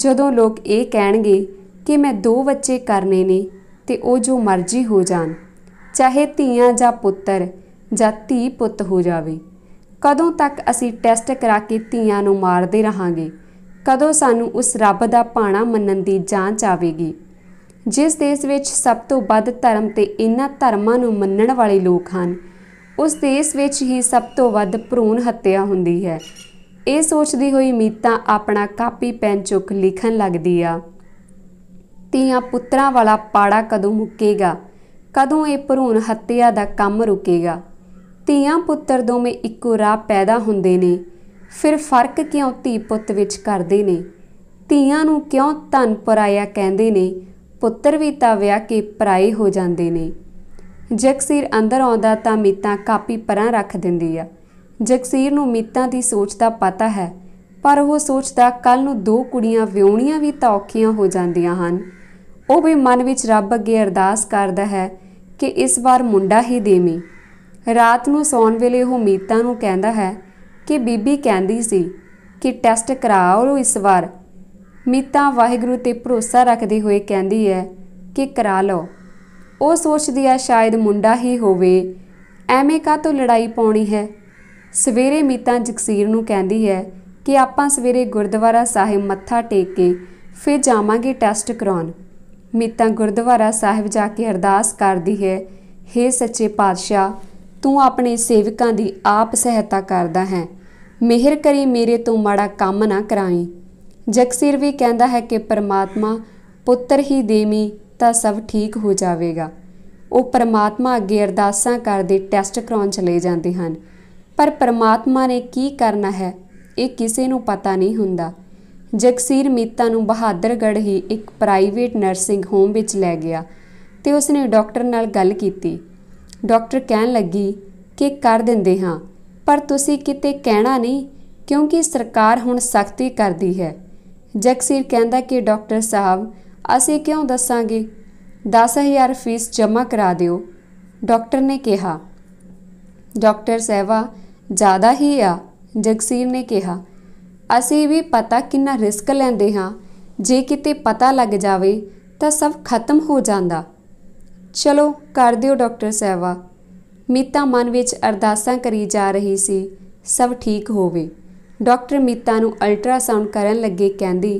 ਜਦੋਂ ਲੋਕ ਇਹ ਕਹਿਣਗੇ ਕਿ ਮੈਂ ਦੋ ਬੱਚੇ ਕਰਨੇ ਨੇ ਤੇ ਉਹ ਜੋ ਮਰਜ਼ੀ ਹੋ ਜਾਣ ਚਾਹੇ ਧੀਆਂ ਜਾਂ ਪੁੱਤਰ ਜਾਂ ਧੀ ਪੁੱਤ ਹੋ ਜਾਵੇ ਕਦੋਂ ਤੱਕ ਅਸੀਂ ਟੈਸਟ ਕਰਾ ਕੇ ਧੀਆਂ ਨੂੰ ਮਾਰਦੇ ਰਹਾਂਗੇ ਕਦੋਂ ਸਾਨੂੰ ਉਸ ਰੱਬ ਦਾ ਪਾਣਾ ਮੰਨਣ ਦੀ ਜਾਂਚ ਆਵੇਗੀ ਜਿਸ ਦੇਸ਼ ਵਿੱਚ ਸਭ ਤੋਂ ਵੱਧ ਧਰਮ ਤੇ ਇਨ੍ਹਾਂ ਧਰਮਾਂ ਨੂੰ ਮੰਨਣ ਵਾਲੇ ਲੋਕ ਹਨ ਉਸ ਦੇਸ਼ ਵਿੱਚ ਹੀ ਸਭ ਤੋਂ ਵੱਧ ਭਰੂਣ ਹੱਤਿਆ ਹੁੰਦੀ ਹੈ ਇਹ ਸੋਚਦੀ ਹੋਈ ਮੀਤਾ ਆਪਣਾ ਕਾਪੀ ਪੈਨ ਚੁੱਕ ਲਿਖਣ ਲੱਗਦੀ ਆ ਤੀਆਂ ਪੁੱਤਰਾਂ ਵਾਲਾ ਪਾੜਾ ਕਦੋਂ ਮੁੱਕੇਗਾ ਕਦੋਂ ਇਹ ਭਰੂਣ ਹੱਤਿਆ ਦਾ ਕੰਮ ਰੁਕੇਗਾ ਧੀਆਂ ਪੁੱਤਰ ਦੋਵੇਂ ਇੱਕੋ ਰਾਹ ਪੈਦਾ ਹੁੰਦੇ ਨੇ ਫਿਰ ਫਰਕ ਕਿਉਂ ਧੀ ਪੁੱਤ ਵਿੱਚ ਕਰਦੇ ਨੇ ਧੀਆਂ ਨੂੰ ਕਿਉਂ ਧਨ ਪਰਾਇਆ ਕਹਿੰਦੇ ਨੇ ਪੁੱਤਰ ਵੀ ਤਾਂ ਵਿਆਹ ਕੇ ਪਰਾਏ ਹੋ ਜਾਂਦੇ ਨੇ ਜਗਸੀਰ ਅੰਦਰ ਆਉਂਦਾ ਤਾਂ ਮੀਤਾ ਕਾਪੀ ਪਰਾਂ ਰੱਖ ਦਿੰਦੀ ਆ ਜਗਸੀਰ ਨੂੰ ਮੀਤਾ ਦੀ ਸੋਚ ਦਾ ਪਤਾ ਹੈ ਪਰ ਉਹ ਸੋਚਦਾ ਕੱਲ ਨੂੰ ਦੋ ਕੁੜੀਆਂ ਵਿਉਣੀਆਂ ਵੀ ਤਾਂ ਔਖੀਆਂ ਹੋ ਜਾਂਦੀਆਂ ਹਨ ਉਹ ਵੀ ਮਨ ਵਿੱਚ ਰੱਬ ਅੱਗੇ ਅਰਦਾਸ ਕਰਦਾ ਹੈ ਕਿ ਇਸ ਵਾਰ ਮੁੰਡਾ ਹੀ ਦੇਵੇਂ ਰਾਤ ਨੂੰ ਸੌਣ ਵੇਲੇ ਉਹ ਮੀਤਾ ਨੂੰ ਕਹਿੰਦਾ ਹੈ ਕਿ ਬੀਬੀ ਕਹਿੰਦੀ ਸੀ ਕਿ ਟੈਸਟ ਕਰਾਓ ਇਸ ਵਾਰ ਮੀਤਾ ਵਾਹਿਗੁਰੂ ਤੇ ਭਰੋਸਾ ਰੱਖਦੇ ਹੋਏ ਕਹਿੰਦੀ ਹੈ ਕਿ ਕਰਾ ਲਓ ਉਹ ਸੋਚਦੀ ਹੈ ਸ਼ਾਇਦ ਮੁੰਡਾ ਹੀ ਹੋਵੇ ਐਵੇਂ ਕਾ ਤੋਂ ਲੜਾਈ ਪਾਉਣੀ ਹੈ ਸਵੇਰੇ ਮੀਤਾ ਜਗਸੀਰ ਨੂੰ ਕਹਿੰਦੀ ਹੈ ਕਿ ਆਪਾਂ ਸਵੇਰੇ ਗੁਰਦੁਆਰਾ ਸਾਹਿਬ ਮੱਥਾ ਟੇਕ ਕੇ ਫਿਰ ਜਾਵਾਂਗੇ ਟੈਸਟ ਕਰਾਉਣ ਮੀਤਾ ਗੁਰਦੁਆਰਾ ਸਾਹਿਬ ਜਾ ਕੇ ਅਰਦਾਸ ਕਰਦੀ ਹੈ हे ਸੱਚੇ ਪਾਤਸ਼ਾਹ ਤੂੰ ਆਪਣੇ ਸੇਵਕਾਂ ਦੀ ਆਪ ਸਹਾਇਤਾ ਕਰਦਾ ਹੈ ਮਿਹਰ ਕਰੀ ਮੇਰੇ ਤੋਂ ਮਾੜਾ ਕੰਮ ਨਾ ਕਰਾਈ ਜਗਸੀਰ ਵੀ ਕਹਿੰਦਾ ਹੈ ਕਿ ਪਰਮਾਤਮਾ ਪੁੱਤਰ ਹੀ ਦੇਵੀ ਤਾਂ ਸਭ ਠੀਕ ਹੋ ਜਾਵੇਗਾ ਉਹ ਪਰਮਾਤਮਾ ਅੱਗੇ ਅਰਦਾਸਾਂ ਕਰਦੇ ਟੈਸਟ ਕਰਾਉਣ ਚਲੇ ਜਾਂਦੇ ਹਨ ਪਰ ਪਰਮਾਤਮਾ ਨੇ ਕੀ ਕਰਨਾ ਹੈ ਇਹ ਕਿਸੇ ਨੂੰ ਪਤਾ ਨਹੀਂ ਹੁੰਦਾ ਜਗਸੀਰ ਮੀਤਾ ਨੂੰ ਬਹਾਦਰਗੜ੍ਹ ਹੀ ਇੱਕ ਪ੍ਰਾਈਵੇਟ ਨਰਸਿੰਗ ਹੋਮ ਵਿੱਚ ਲੈ ਗਿਆ ਤੇ ਉਸਨੇ ਡਾਕਟਰ ਨਾਲ ਗੱਲ ਕੀਤੀ ਡਾਕਟਰ ਕਹਿਣ ਲੱਗੀ ਕਿ ਕਰ ਦਿੰਦੇ ਹਾਂ ਪਰ ਤੁਸੀਂ ਕਿਤੇ ਕਹਿਣਾ ਨਹੀਂ ਕਿਉਂਕਿ ਸਰਕਾਰ ਹੁਣ ਸਖਤੀ ਕਰਦੀ ਹੈ ਜਗਸੀਰ ਕਹਿੰਦਾ ਕਿ ਡਾਕਟਰ ਸਾਹਿਬ ਅਸੀਂ ਕਿਉਂ ਦੱਸਾਂਗੇ 10000 ਫੀਸ ਜਮ੍ਹਾਂ ਕਰਾ ਦਿਓ ਡਾਕਟਰ ਨੇ ਕਿਹਾ ਡਾਕਟਰ ਸਹਿਵਾ ਜ਼ਿਆਦਾ ਹੀ ਆ ਜਗਸੀਰ ਨੇ ਕਿਹਾ ਅਸੀਂ ਵੀ ਪਤਾ ਕਿੰਨਾ ਰਿਸਕ ਲੈਂਦੇ ਹਾਂ ਜੇ ਕਿਤੇ ਪਤਾ ਲੱਗ ਜਾਵੇ ਤਾਂ ਸਭ ਖਤਮ ਹੋ ਜਾਂਦਾ ਚਲੋ ਕਰ ਦਿਓ ਡਾਕਟਰ ਸਹਿਵਾ ਮੀਤਾ ਮਨ ਵਿੱਚ ਅਰਦਾਸਾਂ ਕਰੀ ਜਾ ਰਹੀ ਸੀ ਸਭ ਠੀਕ ਹੋਵੇ ਡਾਕਟਰ ਮੀਤਾ ਨੂੰ ਅਲਟਰਾਸਾਊਂਡ ਕਰਨ ਲੱਗੇ ਕਹਿੰਦੀ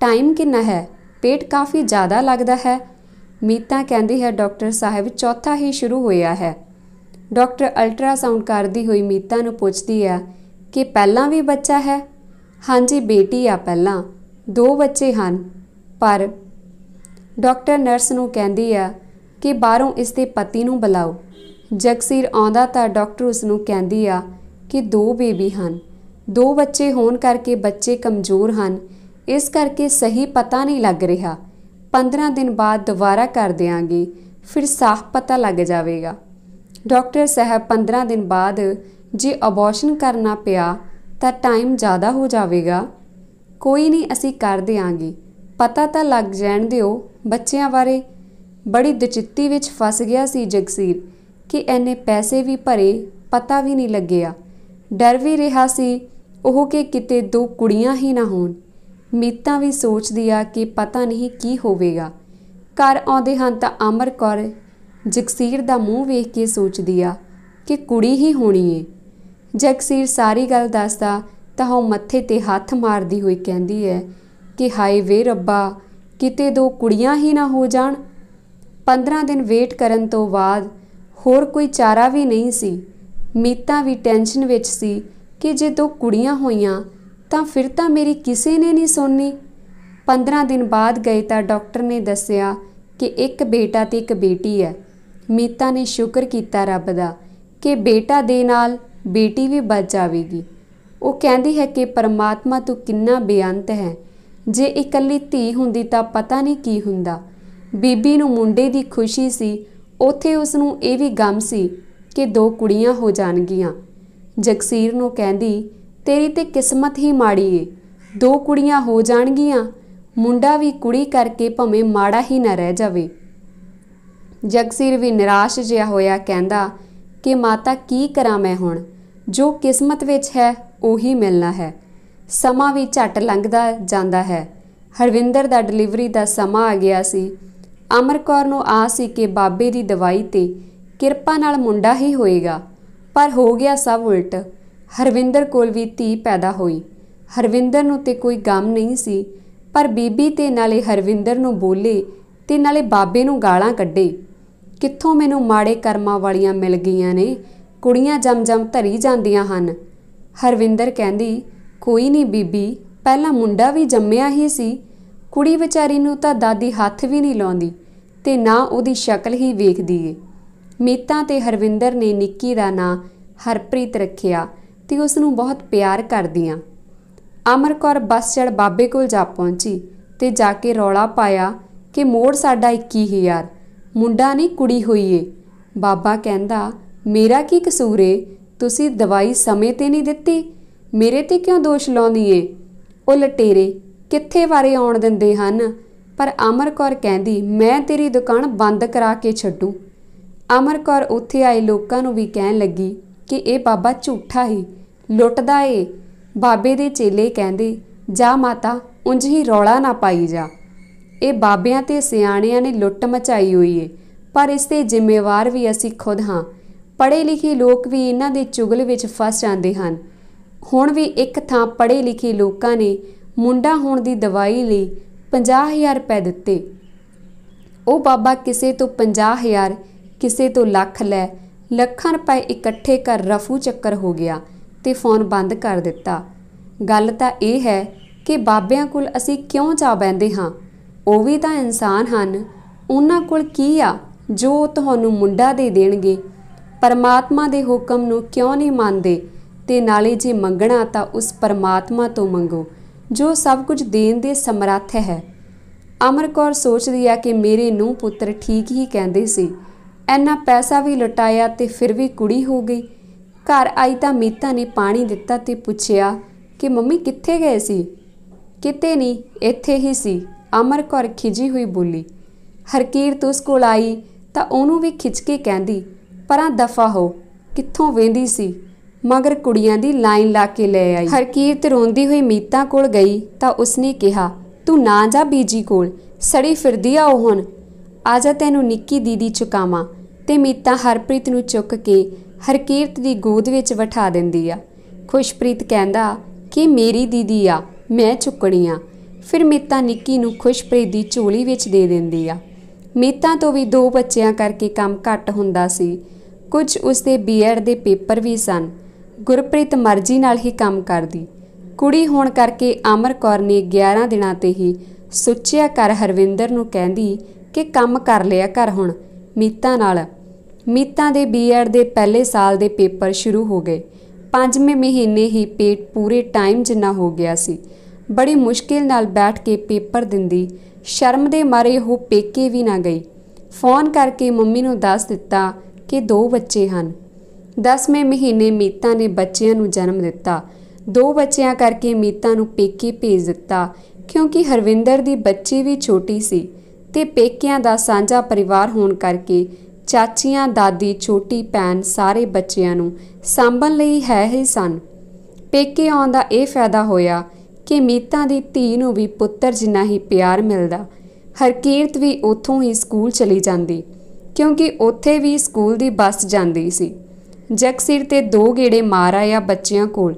ਟਾਈਮ ਕਿੰਨਾ ਹੈ ਪੇਟ ਕਾਫੀ ਜ਼ਿਆਦਾ ਲੱਗਦਾ ਹੈ ਮੀਤਾ ਕਹਿੰਦੀ ਹੈ ਡਾਕਟਰ ਸਾਹਿਬ ਚੌਥਾ ਹੀ ਸ਼ੁਰੂ ਹੋਇਆ ਹੈ ਡਾਕਟਰ ਅਲਟਰਾਸਾਊਂਡ ਕਰਦੀ ਹੋਈ ਮੀਤਾ ਨੂੰ ਪੁੱਛਦੀ ਹੈ ਕਿ ਪਹਿਲਾਂ ਵੀ ਬੱਚਾ ਹੈ ਹਾਂਜੀ ਬੇਟੀ ਆ ਪਹਿਲਾਂ ਦੋ ਬੱਚੇ ਹਨ ਪਰ ਡਾਕਟਰ ਨਰਸ ਨੂੰ ਕਹਿੰਦੀ ਆ ਕਿ ਬਾਹਰੋਂ ਇਸ ਦੇ ਪਤੀ ਨੂੰ ਬੁਲਾਓ ਜਗਸੀਰ ਆਉਂਦਾ ਤਾਂ ਡਾਕਟਰ ਉਸ ਨੂੰ ਕਹਿੰਦੀ ਆ ਕਿ ਦੋ ਬੇਬੀ ਹਨ ਦੋ ਬੱਚੇ ਹੋਣ ਕਰਕੇ ਬੱਚੇ ਕਮਜ਼ੋਰ ਹਨ ਇਸ ਕਰਕੇ ਸਹੀ ਪਤਾ ਨਹੀਂ ਲੱਗ ਰਿਹਾ 15 ਦਿਨ ਬਾਅਦ ਦੁਬਾਰਾ ਕਰ ਦੇਾਂਗੇ ਫਿਰ ਸਾਫ਼ ਪਤਾ ਲੱਗ ਜਾਵੇਗਾ ਡਾਕਟਰ ਸਾਹਿਬ 15 ਦਿਨ ਬਾਅਦ ਜੇ ਅਬੋਰਸ਼ਨ ਕਰਨਾ ਪਿਆ ਤਾਂ ਟਾਈਮ ਜ਼ਿਆਦਾ ਹੋ ਜਾਵੇਗਾ ਕੋਈ ਨਹੀਂ ਅਸੀਂ ਕਰ ਦੇਾਂਗੇ ਪਤਾ ਤਾਂ ਲੱਗ ਜਾਣ ਦਿਓ ਬੱਚਿਆਂ ਬਾਰੇ ਬੜੀ ਦਚਿੱਤੀ ਵਿੱਚ ਫਸ ਗਿਆ ਸੀ ਜਗਸੀਰ ਕਿ ਐਨੇ ਪੈਸੇ ਵੀ ਭਰੇ ਪਤਾ ਵੀ ਨਹੀਂ ਲੱਗਿਆ ਡਰ ਵੀ ਰਿਹਾ ਸੀ ਉਹ ਕਿ ਕਿਤੇ ਦੋ ਕੁੜੀਆਂ ਹੀ ਨਾ ਹੋਣ ਮੀਤਾ ਵੀ ਸੋਚਦੀ ਆ ਕਿ ਪਤਾ ਨਹੀਂ ਕੀ ਹੋਵੇਗਾ ਘਰ ਆਉਂਦੇ ਹਨ ਤਾਂ ਅਮਰ ਕੌਰ ਜਗਸੀਰ ਦਾ ਮੂੰਹ ਵੇਖ ਕੇ ਸੋਚਦੀ ਆ ਕਿ ਕੁੜੀ ਹੀ ਹੋਣੀ ਏ ਜਗਸੀਰ ਸਾਰੀ ਗੱਲ ਦੱਸਦਾ ਤਾਂ ਉਹ ਮੱਥੇ ਤੇ ਹੱਥ ਮਾਰਦੀ ਹੋਈ ਕਹਿੰਦੀ ਹੈ ਕਿ ਹਾਏ ਵੇ ਰੱਬਾ ਕਿਤੇ ਦੋ ਕੁੜੀਆਂ ਹੀ ਨਾ ਹੋ ਜਾਣ 15 ਦਿਨ ਵੇਟ ਕਰਨ ਤੋਂ ਬਾਅਦ ਹੋਰ ਕੋਈ ਚਾਰਾ ਵੀ ਨਹੀਂ ਸੀ ਮੀਤਾ ਵੀ ਟੈਨਸ਼ਨ ਵਿੱਚ ਸੀ ਕਿ ਜੇ ਦੋ ਕੁੜੀਆਂ ਹੋਈਆਂ ਤਾਂ ਫਿਰ ਤਾਂ ਮੇਰੀ ਕਿਸੇ ਨੇ ਨਹੀਂ ਸੁਣਨੀ 15 ਦਿਨ ਬਾਅਦ ਗਏ ਤਾਂ ਡਾਕਟਰ ਨੇ ਦੱਸਿਆ ਕਿ ਇੱਕ ਬੇਟਾ ਤੇ ਇੱਕ ਬੇਟੀ ਹੈ ਮੀਤਾ ਨੇ ਸ਼ੁਕਰ ਕੀਤਾ ਰੱਬ ਦਾ ਕਿ ਬੇਟਾ ਦੇ ਨਾਲ ਬੇਟੀ ਵੀ ਬਚ ਜਾਵੇਗੀ ਉਹ ਕਹਿੰਦੀ ਹੈ ਕਿ ਪਰਮਾਤਮਾ ਤੂੰ ਕਿੰਨਾ ਬੇਅੰਤ ਹੈ ਜੇ ਇਕੱਲੀ ਧੀ ਹੁੰਦੀ ਤਾਂ ਪਤਾ ਨਹੀਂ ਕੀ ਹੁੰਦਾ ਬੀਬੀ ਨੂੰ ਮੁੰਡੇ ਦੀ ਖੁਸ਼ੀ ਸੀ ਉਥੇ ਉਸ ਨੂੰ ਇਹ ਵੀ ਗਮ ਸੀ ਕਿ ਦੋ ਕੁੜੀਆਂ ਹੋ ਜਾਣਗੀਆਂ ਜਗਸੀਰ ਨੂੰ ਕਹਿੰਦੀ ਤੇਰੀ ਤੇ ਕਿਸਮਤ ਹੀ ਮਾੜੀ ਏ ਦੋ ਕੁੜੀਆਂ ਹੋ ਜਾਣਗੀਆਂ ਮੁੰਡਾ ਵੀ ਕੁੜੀ ਕਰਕੇ ਭਵੇਂ ਮਾੜਾ ਹੀ ਨਾ ਰਹਿ ਜਾਵੇ ਜਗਸੀਰ ਵੀ ਨਿਰਾਸ਼ ਜਿਹਾ ਹੋਇਆ ਕਹਿੰਦਾ ਕਿ ਮਾਤਾ ਕੀ ਕਰਾਂ ਮੈਂ ਹੁਣ ਜੋ ਕਿਸਮਤ ਵਿੱਚ ਹੈ ਉਹੀ ਮਿਲਣਾ ਹੈ ਸਮਾਂ ਵੀ ਝੱਟ ਲੰਘਦਾ ਜਾਂਦਾ ਹੈ ਹਰਵਿੰਦਰ ਦਾ ਡਿਲੀਵਰੀ ਦਾ ਸਮਾਂ ਆ ਗਿਆ ਸੀ ਅਮਰ ਕੌਰ ਨੂੰ ਆਸ ਸੀ ਕਿ ਬਾਬੇ ਦੀ ਦਵਾਈ ਤੇ ਕਿਰਪਾ ਨਾਲ ਮੁੰਡਾ ਹੀ ਹੋਏਗਾ ਪਰ ਹੋ ਗਿਆ ਸਭ ਉਲਟ ਹਰਵਿੰਦਰ ਕੋਲ ਵੀ ਧੀ ਪੈਦਾ ਹੋਈ ਹਰਵਿੰਦਰ ਨੂੰ ਤੇ ਕੋਈ ਗਮ ਨਹੀਂ ਸੀ ਪਰ ਬੀਬੀ ਤੇ ਨਾਲੇ ਹਰਵਿੰਦਰ ਨੂੰ ਬੋਲੇ ਤੇ ਨਾਲੇ ਬਾਬੇ ਨੂੰ ਗਾਲਾਂ ਕੱਢੇ ਕਿੱਥੋਂ ਮੈਨੂੰ ਮਾੜੇ ਕਰਮਾਂ ਵਾਲੀਆਂ ਮਿਲ ਗਈਆਂ ਨੇ ਕੁੜੀਆਂ ਜਮ-ਜਮ ਧਰੀ ਜਾਂਦੀਆਂ ਹਨ ਹਰਵਿੰਦਰ ਕਹਿੰਦੀ ਕੋਈ ਨਹੀਂ ਬੀਬੀ ਪਹਿਲਾਂ ਮੁੰਡਾ ਵੀ ਜੰਮਿਆ ਹੀ ਸੀ ਕੁੜੀ ਵਿਚਾਰੀ ਨੂੰ ਤਾਂ ਦਾਦੀ ਹੱਥ ਵੀ ਨਹੀਂ ਲਾਉਂਦੀ ਤੇ ਨਾ ਉਹਦੀ ਸ਼ਕਲ ਹੀ ਵੇਖਦੀ ਏ ਮੀਤਾ ਤੇ ਹਰਵਿੰਦਰ ਨੇ ਨਿੱਕੀ ਦਾ ਨਾਂ ਹਰਪ੍ਰੀਤ ਰੱਖਿਆ ਤੇ ਉਸ ਨੂੰ ਬਹੁਤ ਪਿਆਰ ਕਰਦੀਆਂ ਅਮਰ ਕੌਰ ਬੱਸ ਚੜ ਬਾਬੇ ਕੋਲ ਜਾ ਪਹੁੰਚੀ ਤੇ ਜਾ ਕੇ ਰੌਲਾ ਪਾਇਆ ਕਿ ਮੋੜ ਸਾਡਾ 21000 ਮੁੰਡਾ ਨਹੀਂ ਕੁੜੀ ਹੋਈ ਏ ਬਾਬਾ ਕਹਿੰਦਾ ਮੇਰਾ ਕੀ ਕਸੂਰ ਏ ਤੁਸੀਂ ਦਵਾਈ ਸਮੇਂ ਤੇ ਨਹੀਂ ਦਿੱਤੀ ਮੇਰੇ ਤੇ ਕਿਉਂ ਦੋਸ਼ ਲਾਉਂਦੀ ਏ ਉਹ ਲਟੇਰੇ ਕਿੱਥੇ ਵਾਰੇ ਆਉਣ ਦਿੰਦੇ ਹਨ ਪਰ ਅਮਰ ਕੌਰ ਕਹਿੰਦੀ ਮੈਂ ਤੇਰੀ ਦੁਕਾਨ ਬੰਦ ਕਰਾ ਕੇ ਛੱਡੂ ਅਮਰ ਕੌਰ ਉੱਥੇ ਆਏ ਲੋਕਾਂ ਨੂੰ ਵੀ ਕਹਿਣ ਲੱਗੀ ਕਿ ਇਹ ਬਾਬਾ ਝੂਠਾ ਹੀ ਲੁੱਟਦਾ ਏ ਬਾਬੇ ਦੇ ਚੇਲੇ ਕਹਿੰਦੇ ਜਾ ਮਾਤਾ ਉਂਝ ਹੀ ਰੌਲਾ ਨਾ ਪਾਈ ਜਾ ਇਹ ਬਾਬਿਆਂ ਤੇ ਸਿਆਣਿਆਂ ਨੇ ਲੁੱਟ ਮਚਾਈ ਹੋਈ ਏ ਪਰ ਇਸ ਤੇ ਜ਼ਿੰਮੇਵਾਰ ਵੀ ਅਸੀਂ ਖੁਦ ਹਾਂ ਪੜ੍ਹੇ ਲਿਖੇ ਲੋਕ ਵੀ ਇਹਨਾਂ ਦੇ ਚੁਗਲ ਵਿੱਚ ਫਸ ਜਾਂਦੇ ਹਨ ਹੁਣ ਵੀ ਇੱਕ ਥਾਂ ਪੜ੍ਹੇ ਲਿਖੇ ਲੋਕਾਂ ਨੇ ਮੁੰਡਾ ਹੋਣ ਦੀ ਦਵਾਈ ਲਈ 50000 ਰੁਪਏ ਦਿੱਤੇ ਉਹ ਬਾਬਾ ਕਿਸੇ ਤੋਂ 50000 ਕਿਸੇ ਤੋਂ ਲੱਖ ਲੈ ਲੱਖਾਂ ਰੁਪਏ ਇਕੱਠੇ ਕਰ ਰਫੂ ਚੱਕਰ ਹੋ ਗਿਆ ਤੇ ਫੋਨ ਬੰਦ ਕਰ ਦਿੱਤਾ ਗੱਲ ਤਾਂ ਇਹ ਹੈ ਕਿ ਬਾਬਿਆਂ ਕੋਲ ਅਸੀਂ ਕਿਉਂ ਜਾ ਬੈਂਦੇ ਹਾਂ ਉਹ ਵੀ ਤਾਂ ਇਨਸਾਨ ਹਨ ਉਹਨਾਂ ਕੋਲ ਕੀ ਆ ਜੋ ਤੁਹਾਨੂੰ ਮੁੰਡਾ ਦੇ ਦੇਣਗੇ ਪਰਮਾਤਮਾ ਦੇ ਹੁਕਮ ਨੂੰ ਕਿਉਂ ਨਹੀਂ ਮੰਨਦੇ ਤੇ ਨਾਲੇ ਜੇ ਮੰਗਣਾ ਤਾਂ ਉਸ ਪਰਮਾਤਮਾ ਤੋਂ ਮੰਗੋ ਜੋ ਸਭ ਕੁਝ ਦੇਣ ਦੇ ਸਮਰੱਥ ਹੈ ਅਮਰ ਕੌਰ ਸੋਚਦੀ ਹੈ ਕਿ ਮੇਰੇ ਨੂੰ ਪੁੱਤਰ ਠੀਕ ਹੀ ਕਹਿੰਦੇ ਸੀ ਐਨਾ ਪੈਸਾ ਵੀ ਲਟਾਇਆ ਤੇ ਫਿਰ ਵੀ ਕੁੜੀ ਹੋ ਗਈ ਘਰ ਆਈ ਤਾਂ ਮੀਤਾ ਨੇ ਪਾਣੀ ਦਿੱਤਾ ਤੇ ਪੁੱਛਿਆ ਕਿ ਮੰਮੀ ਕਿੱਥੇ ਗਏ ਸੀ ਕਿਤੇ ਨਹੀਂ ਇੱਥੇ ਹੀ ਸੀ ਅਮਰ ਕੌਰ ਖਿਜੀ ਹੋਈ ਬੋਲੀ ਹਰਕੀਰਤ ਉਸ ਕੋਲ ਆਈ ਤਾਂ ਉਹਨੂੰ ਵੀ ਖਿੱਚ ਕੇ ਕਹਿੰਦੀ ਪਰਾਂ ਦਫਾ ਹੋ ਕਿੱਥੋਂ ਵੇਂਦੀ ਸੀ ਮਗਰ ਕੁੜੀਆਂ ਦੀ ਲਾਈਨ ਲਾ ਕੇ ਲੈ ਆਈ ਹਰਕੀਰਤ ਰੋਂਦੀ ਹੋਈ ਮੀਤਾ ਕੋਲ ਗਈ ਤਾਂ ਉਸਨੇ ਕਿਹਾ ਤੂੰ ਨਾ ਜਾ ਬੀਜੀ ਕੋਲ ਸੜੀ ਫਿਰਦੀ ਆ ਉਹ ਹੁਣ ਆ ਜਾ ਤੈਨੂੰ ਨਿੱਕੀ ਦੀਦੀ ਚੁਕਾਵਾਂ ਤੇ ਮੀਤਾ ਹਰਪ੍ਰੀਤ ਨੂੰ ਚੁੱਕ ਕੇ ਹਰਕੀਰਤ ਦੀ ਗੋਦ ਵਿੱਚ ਬਿਠਾ ਦਿੰਦੀ ਆ ਖੁਸ਼ਪ੍ਰੀਤ ਕਹਿੰਦਾ ਕਿ ਮੇਰੀ ਦੀਦੀ ਆ ਮੈਂ ਚੁੱਕਣੀ ਆ ਫਿਰ ਮੀਤਾ ਨਿੱਕੀ ਨੂੰ ਖੁਸ਼ਪ੍ਰੀਤ ਦੀ ਝੋਲੀ ਵਿੱਚ ਦੇ ਦਿੰਦੀ ਆ ਮੀਤਾ ਤੋਂ ਵੀ ਦੋ ਬੱਚਿਆਂ ਕਰਕੇ ਕੰਮ ਘੱਟ ਹੁੰਦਾ ਸੀ ਕੁਝ ਉਸਦੇ ਬੀਐਡ ਦੇ ਪੇਪਰ ਵੀ ਸਨ ਗੁਰਪ੍ਰੀਤ ਮਰਜ਼ੀ ਨਾਲ ਹੀ ਕੰਮ ਕਰਦੀ ਕੁੜੀ ਹੋਣ ਕਰਕੇ ਅਮਰ ਕੌਰ ਨੇ 11 ਦਿਨਾਂ ਤੇ ਹੀ ਸੁੱਚਿਆ ਕਰ ਹਰਵਿੰਦਰ ਨੂੰ ਕਹਿੰਦੀ ਕਿ ਕੰਮ ਕਰ ਲਿਆ ਕਰ ਹੁਣ ਮੀਤਾ ਨਾਲ ਮੀਤਾ ਦੇ ਬੀਐਡ ਦੇ ਪਹਿਲੇ ਸਾਲ ਦੇ ਪੇਪਰ ਸ਼ੁਰੂ ਹੋ ਗਏ ਪੰਜਵੇਂ ਮਹੀਨੇ ਹੀ ਪੇਟ ਪੂਰੇ ਟਾਈਮ ਜਿੰਨਾ ਹੋ ਗਿਆ ਸੀ ਬੜੀ ਮੁਸ਼ਕਿਲ ਨਾਲ ਬੈਠ ਕੇ ਪੇਪਰ ਦਿੰਦੀ ਸ਼ਰਮ ਦੇ ਮਾਰੇ ਉਹ ਪੇਕੇ ਵੀ ਨਾ ਗਈ ਫੋਨ ਕਰਕੇ ਮੰਮੀ ਨੂੰ ਦੱਸ ਦਿੱਤਾ ਕਿ ਦੋ ਬੱਚੇ ਹਨ 10ਵੇਂ ਮਹੀਨੇ ਮੀਤਾ ਨੇ ਬੱਚਿਆਂ ਨੂੰ ਜਨਮ ਦਿੱਤਾ ਦੋ ਬੱਚਿਆਂ ਕਰਕੇ ਮੀਤਾ ਨੂੰ ਪੇਕੇ ਭੇਜ ਦਿੱਤਾ ਕਿਉਂਕਿ ਹਰਵਿੰਦਰ ਦੀ ਬੱਚੀ ਵੀ ਛੋਟੀ ਸੀ ਤੇ ਪੇਕਿਆਂ ਦਾ ਸਾਂਝਾ ਪਰਿਵਾਰ ਹੋਣ ਕਰਕੇ ਚਾਚੀਆਂ ਦਾਦੀ ਛੋਟੀ ਭੈਣ ਸਾਰੇ ਬੱਚਿਆਂ ਨੂੰ ਸੰਭਲ ਲਈ ਹੈ ਹੀ ਸਨ ਪੇਕੇ ਆਉਣ ਦਾ ਇਹ ਫਾਇਦਾ ਹੋਇਆ ਕਿ ਮੀਤਾ ਦੀ ਧੀ ਨੂੰ ਵੀ ਪੁੱਤਰ ਜਿੰਨਾ ਹੀ ਪਿਆਰ ਮਿਲਦਾ ਹਰਕੀਰਤ ਵੀ ਉਥੋਂ ਹੀ ਸਕੂਲ ਚਲੀ ਜਾਂਦੀ ਕਿਉਂਕਿ ਉੱਥੇ ਵੀ ਸਕੂਲ ਦੀ ਬੱਸ ਜਾਂਦੀ ਸੀ ਜੱਗ ਸਿਰ ਤੇ ਦੋ ਗੇੜੇ ਮਾਰ ਆਇਆ ਬੱਚਿਆਂ ਕੋਲ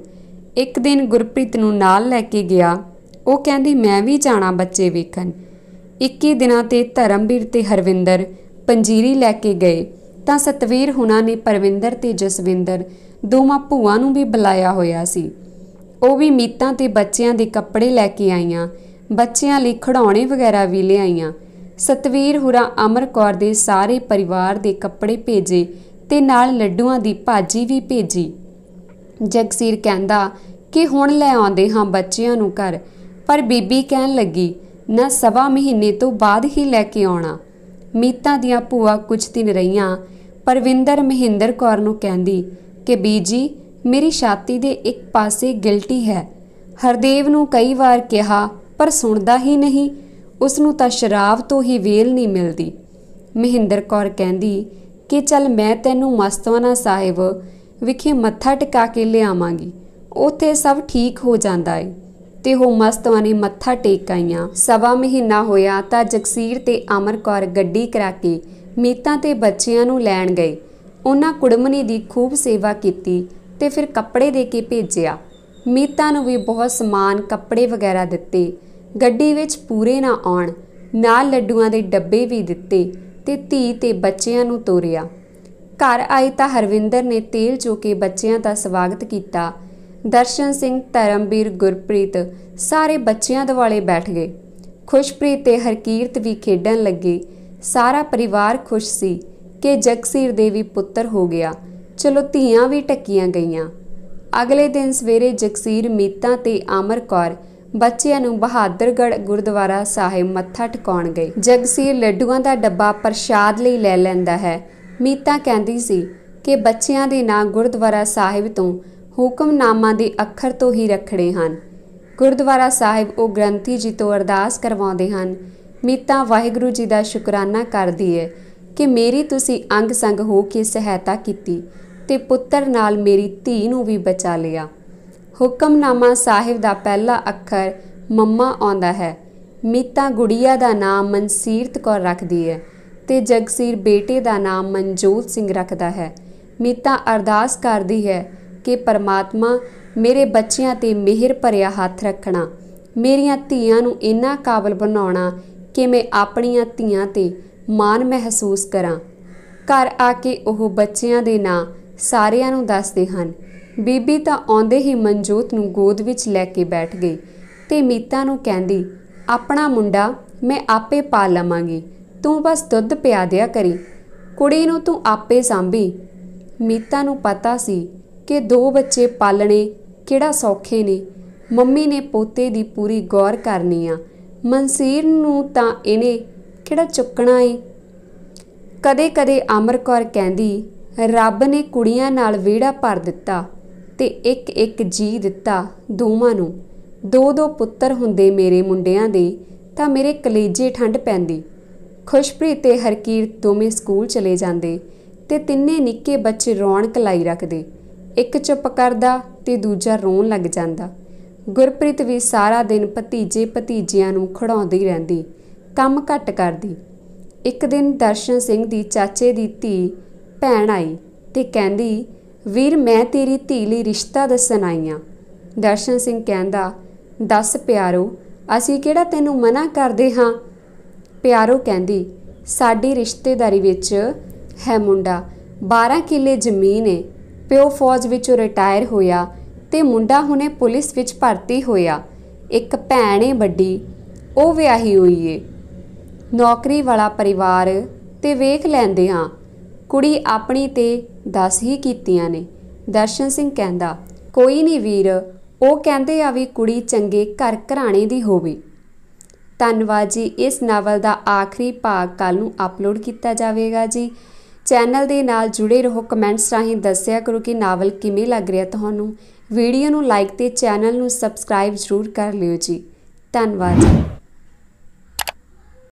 ਇੱਕ ਦਿਨ ਗੁਰਪ੍ਰੀਤ ਨੂੰ ਨਾਲ ਲੈ ਕੇ ਗਿਆ ਉਹ ਕਹਿੰਦੀ ਮੈਂ ਵੀ ਜਾਣਾ ਬੱਚੇ ਵੇਖਣ 21 ਦਿਨਾਂ ਤੇ ਧਰਮਵੀਰ ਤੇ ਹਰਵਿੰਦਰ ਪੰਜੀਰੀ ਲੈ ਕੇ ਗਏ ਤਾਂ ਸਤਵੀਰ ਹੁਣਾਂ ਨੇ ਪਰਵਿੰਦਰ ਤੇ ਜਸਵਿੰਦਰ ਦੋਵਾਂ ਭੂਆ ਨੂੰ ਵੀ ਬੁਲਾਇਆ ਹੋਇਆ ਸੀ ਉਹ ਵੀ ਮੀਤਾਂ ਤੇ ਬੱਚਿਆਂ ਦੇ ਕੱਪੜੇ ਲੈ ਕੇ ਆਈਆਂ ਬੱਚਿਆਂ ਲਈ ਖਿਡੌਣੇ ਵਗੈਰਾ ਵੀ ਲਿਆਈਆਂ ਸਤਵੀਰ ਹੁਰਾ ਅਮਰਕੌਰ ਦੇ ਸਾਰੇ ਪਰਿਵਾਰ ਦੇ ਕੱਪੜੇ ਭੇਜੇ ਤੇ ਨਾਲ ਲੱਡੂਆਂ ਦੀ ਭਾਜੀ ਵੀ ਭੇਜੀ ਜਗਸੀਰ ਕਹਿੰਦਾ ਕਿ ਹੁਣ ਲੈ ਆਉਂਦੇ ਹਾਂ ਬੱਚਿਆਂ ਨੂੰ ਘਰ ਪਰ ਬੀਬੀ ਕਹਿਣ ਲੱਗੀ ਨਾ ਸਵਾ ਮਹੀਨੇ ਤੋਂ ਬਾਅਦ ਹੀ ਲੈ ਕੇ ਆਉਣਾ ਮੀਤਾ ਦੀਆਂ ਭੂਆ ਕੁਝ ਦਿਨ ਰਹੀਆਂ ਪਰਵਿੰਦਰ ਮਹਿੰਦਰ ਕੌਰ ਨੂੰ ਕਹਿੰਦੀ ਕਿ ਬੀਜੀ ਮੇਰੀ ਛਾਤੀ ਦੇ ਇੱਕ ਪਾਸੇ ਗਿਲਟੀ ਹੈ ਹਰਦੇਵ ਨੂੰ ਕਈ ਵਾਰ ਕਿਹਾ ਪਰ ਸੁਣਦਾ ਹੀ ਨਹੀਂ ਉਸ ਨੂੰ ਤਾਂ ਸ਼ਰਾਬ ਤੋਂ ਹੀ ਵੇਲ ਨਹੀਂ ਮਿਲਦੀ ਮਹਿੰਦਰ ਕੌਰ ਕਹਿੰਦੀ ਕਿ ਚੱਲ ਮੈਂ ਤੈਨੂੰ ਮਸਤਵਾਨਾ ਸਾਹਿਬ ਵਿਖੇ ਮੱਥਾ ਟਿਕਾ ਕੇ ਲਿਆਵਾਂਗੀ ਉੱਥੇ ਸਭ ਠੀਕ ਹੋ ਜਾਂਦਾ ਏ ਤੇ ਉਹ ਮਸਤਵਾਨੇ ਮੱਥਾ ਟੇਕ ਆਈਆਂ ਸਵਾ ਮਹੀਨਾ ਹੋਇਆ ਤਾਂ ਜਗਸੀਰ ਤੇ ਅਮਰ ਕੌਰ ਗੱਡੀ ਕਰਾ ਕੇ ਮੀਤਾਂ ਤੇ ਬੱਚਿਆਂ ਨੂੰ ਲੈਣ ਗਏ ਉਹਨਾਂ ਕੁੜਮਣੀ ਦੀ ਖੂਬ ਸੇਵਾ ਕੀਤੀ ਤੇ ਫਿਰ ਕੱਪੜੇ ਦੇ ਕੇ ਭੇਜਿਆ ਮੀਤਾਂ ਨੂੰ ਵੀ ਬਹੁਤ ਸਮਾਨ ਕੱਪੜੇ ਵਗੈਰਾ ਦਿੱਤੇ ਗੱਡੀ ਵਿੱਚ ਪੂਰੇ ਨਾ ਆਉਣ ਨਾਲ ਲੱਡੂਆਂ ਦੇ ਡੱਬੇ ਵੀ ਦਿੱਤੇ ਤੇ ਧੀ ਤੇ ਬੱਚਿਆਂ ਨੂੰ ਤੋਰਿਆ ਘਰ ਆਏ ਤਾਂ ਹਰਵਿੰਦਰ ਨੇ ਤੇਲ ਚੋ ਕੇ ਬੱਚਿਆਂ ਦਾ ਸਵਾਗਤ ਕੀਤਾ ਦਰਸ਼ਨ ਸਿੰਘ ਧਰਮਵੀਰ ਗੁਰਪ੍ਰੀਤ ਸਾਰੇ ਬੱਚਿਆਂ ਦਿਵਾਲੇ ਬੈਠ ਗਏ ਖੁਸ਼ਪ੍ਰੀਤ ਤੇ ਹਰਕੀਰਤ ਵੀ ਖੇਡਣ ਲੱਗੇ ਸਾਰਾ ਪਰਿਵਾਰ ਖੁਸ਼ ਸੀ ਕਿ ਜਗਸੀਰ ਦੇ ਵੀ ਪੁੱਤਰ ਹੋ ਗਿਆ ਚਲੋ ਧੀਆਂ ਵੀ ਟੱਕੀਆਂ ਗਈਆਂ ਅਗਲੇ ਦਿਨ ਸਵੇਰੇ ਜਗਸੀਰ ਮੀਤਾ ਤੇ ਅਮਰਕੌਰ ਬੱਚਿਆਂ ਨੂੰ ਬਹਾਦਰਗੜ੍ਹ ਗੁਰਦੁਆਰਾ ਸਾਹਿਬ ਮੱਥਾ ਟਿਕਾਉਣ ਗਏ ਜਗਸੀਰ ਲੱਡੂਆਂ ਦਾ ਡੱਬਾ ਪ੍ਰਸ਼ਾਦ ਲਈ ਲੈ ਲੈਂਦਾ ਹੈ ਮੀਤਾ ਕਹਿੰਦੀ ਸੀ ਕਿ ਬੱਚਿਆਂ ਦੇ ਨਾਂ ਗੁਰਦੁਆਰਾ ਸਾਹਿਬ ਤੋਂ ਹੁਕਮਨਾਮਾ ਦੇ ਅੱਖਰ ਤੋਂ ਹੀ ਰੱਖਣੇ ਹਨ ਗੁਰਦੁਆਰਾ ਸਾਹਿਬ ਉਹ ਗ੍ਰੰਥੀ ਜੀ ਤੋਂ ਅਰਦਾਸ ਕਰਵਾਉਂਦੇ ਹਨ ਮੀਤਾ ਵਾਹਿਗੁਰੂ ਜੀ ਦਾ ਸ਼ੁਕਰਾਨਾ ਕਰਦੀ ਹੈ ਕਿ ਮੇਰੀ ਤੁਸੀਂ ਅੰਗ ਸੰਗ ਹੋ ਕੇ ਸਹਾਇਤਾ ਕੀਤੀ ਤੇ ਪੁੱਤਰ ਨਾਲ ਮੇਰੀ ਧੀ ਨੂੰ ਵੀ ਬਚਾ ਲਿਆ ਹੁਕਮਨਾਮਾ ਸਾਹਿਬ ਦਾ ਪਹਿਲਾ ਅੱਖਰ ਮੰਮਾ ਆਉਂਦਾ ਹੈ ਮੀਤਾ ਗੁੜੀਆ ਦਾ ਨਾਮ ਮਨਸੀਰਤ ਕੌਰ ਰੱਖਦੀ ਹੈ ਤੇ ਜਗਸੀਰ ਬੇਟੇ ਦਾ ਨਾਮ ਮਨਜੋਤ ਸਿੰਘ ਰੱਖਦਾ ਹੈ ਮੀਤਾ ਅਰਦਾਸ ਕਰਦੀ ਹੈ ਕਿ ਪਰਮਾਤਮਾ ਮੇਰੇ ਬੱਚਿਆਂ ਤੇ ਮਿਹਰ ਭਰਿਆ ਹੱਥ ਰੱਖਣਾ ਮੇਰੀਆਂ ਧੀਆਂ ਨੂੰ ਇੰਨਾ ਕਾਬਲ ਬਣਾਉਣਾ ਕਿ ਮੈਂ ਆਪਣੀਆਂ ਧੀਆਂ ਤੇ ਮਾਣ ਮਹਿਸੂਸ ਕਰਾਂ ਘਰ ਆ ਕੇ ਉਹ ਬੱਚਿਆਂ ਦੇ ਨਾਂ ਸਾਰਿਆਂ ਨੂੰ ਦੱਸਦੇ ਹਨ ਬੀਬੀ ਤਾਂ ਆਉਂਦੇ ਹੀ ਮਨਜੋਤ ਨੂੰ ਗੋਦ ਵਿੱਚ ਲੈ ਕੇ ਬੈਠ ਗਈ ਤੇ ਮੀਤਾ ਨੂੰ ਕਹਿੰਦੀ ਆਪਣਾ ਮੁੰਡਾ ਮੈਂ ਆਪੇ ਪਾਲ ਲਵਾਂਗੀ ਤੂੰ ਬਸ ਦੁੱਧ ਪਿਆ ਦਿਆ ਕਰੀ ਕੁੜੀ ਨੂੰ ਤੂੰ ਆਪੇ ਸੰਭੀ ਮੀਤਾ ਨੂੰ ਪਤਾ ਸੀ ਕਿ ਦੋ ਬੱਚੇ ਪਾਲਣੇ ਕਿਹੜਾ ਸੌਖੇ ਨੇ ਮੰਮੀ ਨੇ ਪੋਤੇ ਦੀ ਪੂਰੀ ਗੌਰ ਕਰਨੀ ਆ ਮਨਸੀਰ ਨੂੰ ਤਾਂ ਇਹਨੇ ਕਿਹੜਾ ਚੁੱਕਣਾ ਏ ਕਦੇ-ਕਦੇ ਅਮਰਕੌਰ ਕਹਿੰਦੀ ਰੱਬ ਨੇ ਕੁੜੀਆਂ ਨਾਲ ਵਿਹੜਾ ਭਰ ਦਿੱਤਾ ਤੇ ਇੱਕ ਇੱਕ ਜੀ ਦਿੱਤਾ ਦੋਵਾਂ ਨੂੰ ਦੋ ਦੋ ਪੁੱਤਰ ਹੁੰਦੇ ਮੇਰੇ ਮੁੰਡਿਆਂ ਦੇ ਤਾਂ ਮੇਰੇ ਕਲੇਜੇ ਠੰਡ ਪੈਂਦੀ ਖੁਸ਼ਪ੍ਰੀਤ ਤੇ ਹਰਕੀਰ ਦੋਵੇਂ ਸਕੂਲ ਚਲੇ ਜਾਂਦੇ ਤੇ ਤਿੰਨੇ ਨਿੱਕੇ ਬੱਚੇ ਰੌਣਕ ਲਾਈ ਰੱਖਦੇ ਇੱਕ ਚੁੱਪ ਕਰਦਾ ਤੇ ਦੂਜਾ ਰੋਣ ਲੱਗ ਜਾਂਦਾ ਗੁਰਪ੍ਰੀਤ ਵੀ ਸਾਰਾ ਦਿਨ ਭਤੀਜੇ ਭਤੀਜਿਆਂ ਨੂੰ ਖੜਾਉਂਦੀ ਰਹਿੰਦੀ ਕੰਮ ਘੱਟ ਕਰਦੀ ਇੱਕ ਦਿਨ ਦਰਸ਼ਨ ਸਿੰਘ ਦੀ ਚਾਚੇ ਦੀ ਧੀ ਭੈਣ ਆਈ ਤੇ ਕਹਿੰਦੀ ਵੀਰ ਮੈਂ ਤੇਰੀ ਧੀ ਲਈ ਰਿਸ਼ਤਾ ਦੱਸਣ ਆਈ ਆ ਦਰਸ਼ਨ ਸਿੰਘ ਕਹਿੰਦਾ ਦੱਸ ਪਿਆਰੋ ਅਸੀਂ ਕਿਹੜਾ ਤੈਨੂੰ ਮਨਾ ਕਰਦੇ ਹਾਂ ਪਿਆਰੋ ਕਹਿੰਦੀ ਸਾਡੀ ਰਿਸ਼ਤੇਦਾਰੀ ਵਿੱਚ ਹੈ ਮੁੰਡਾ 12 ਕਿੱਲੇ ਜ਼ਮੀਨ ਹੈ ਪਿਓ ਫੌਜ ਵਿੱਚੋਂ ਰਿਟਾਇਰ ਹੋਇਆ ਤੇ ਮੁੰਡਾ ਹੁਣੇ ਪੁਲਿਸ ਵਿੱਚ ਭਰਤੀ ਹੋਇਆ ਇੱਕ ਭੈਣ ਹੈ ਵੱਡੀ ਉਹ ਵਿਆਹੀ ਹੋਈ ਏ ਨੌਕਰੀ ਵਾਲਾ ਪਰਿਵਾਰ ਤੇ ਵੇਖ ਲੈਂਦੇ ਹਾਂ ਕੁੜੀ ਆਪਣੀ ਤੇ ਦੱਸ ਹੀ ਕੀਤੀਆਂ ਨੇ ਦਰਸ਼ਨ ਸਿੰਘ ਕਹਿੰਦਾ ਕੋਈ ਨਹੀਂ ਵੀਰ ਉਹ ਕਹਿੰਦੇ ਆ ਵੀ ਕੁੜੀ ਚੰਗੇ ਘਰ ਘਰਾਣੇ ਦੀ ਹੋਵੇ ਧੰਨਵਾਦ ਜੀ ਇਸ ਨਾਵਲ ਦਾ ਆਖਰੀ ਭਾਗ ਕੱਲ ਨੂੰ ਅਪਲੋਡ ਕੀਤਾ ਜਾਵੇਗਾ ਜੀ ਚੈਨਲ ਦੇ ਨਾਲ ਜੁੜੇ ਰਹੋ ਕਮੈਂਟਸ ਰਾਹੀਂ ਦੱਸਿਆ ਕਰੋ ਕਿ ਨਾਵਲ ਕਿਵੇਂ ਲੱਗ ਰਿਹਾ ਤੁਹਾਨੂੰ ਵੀਡੀਓ ਨੂੰ ਲਾਈਕ ਤੇ ਚੈਨਲ ਨੂੰ ਸਬਸਕ੍ਰਾਈਬ ਜ਼ਰੂਰ ਕਰ ਲਿਓ ਜੀ ਧੰਨਵਾਦ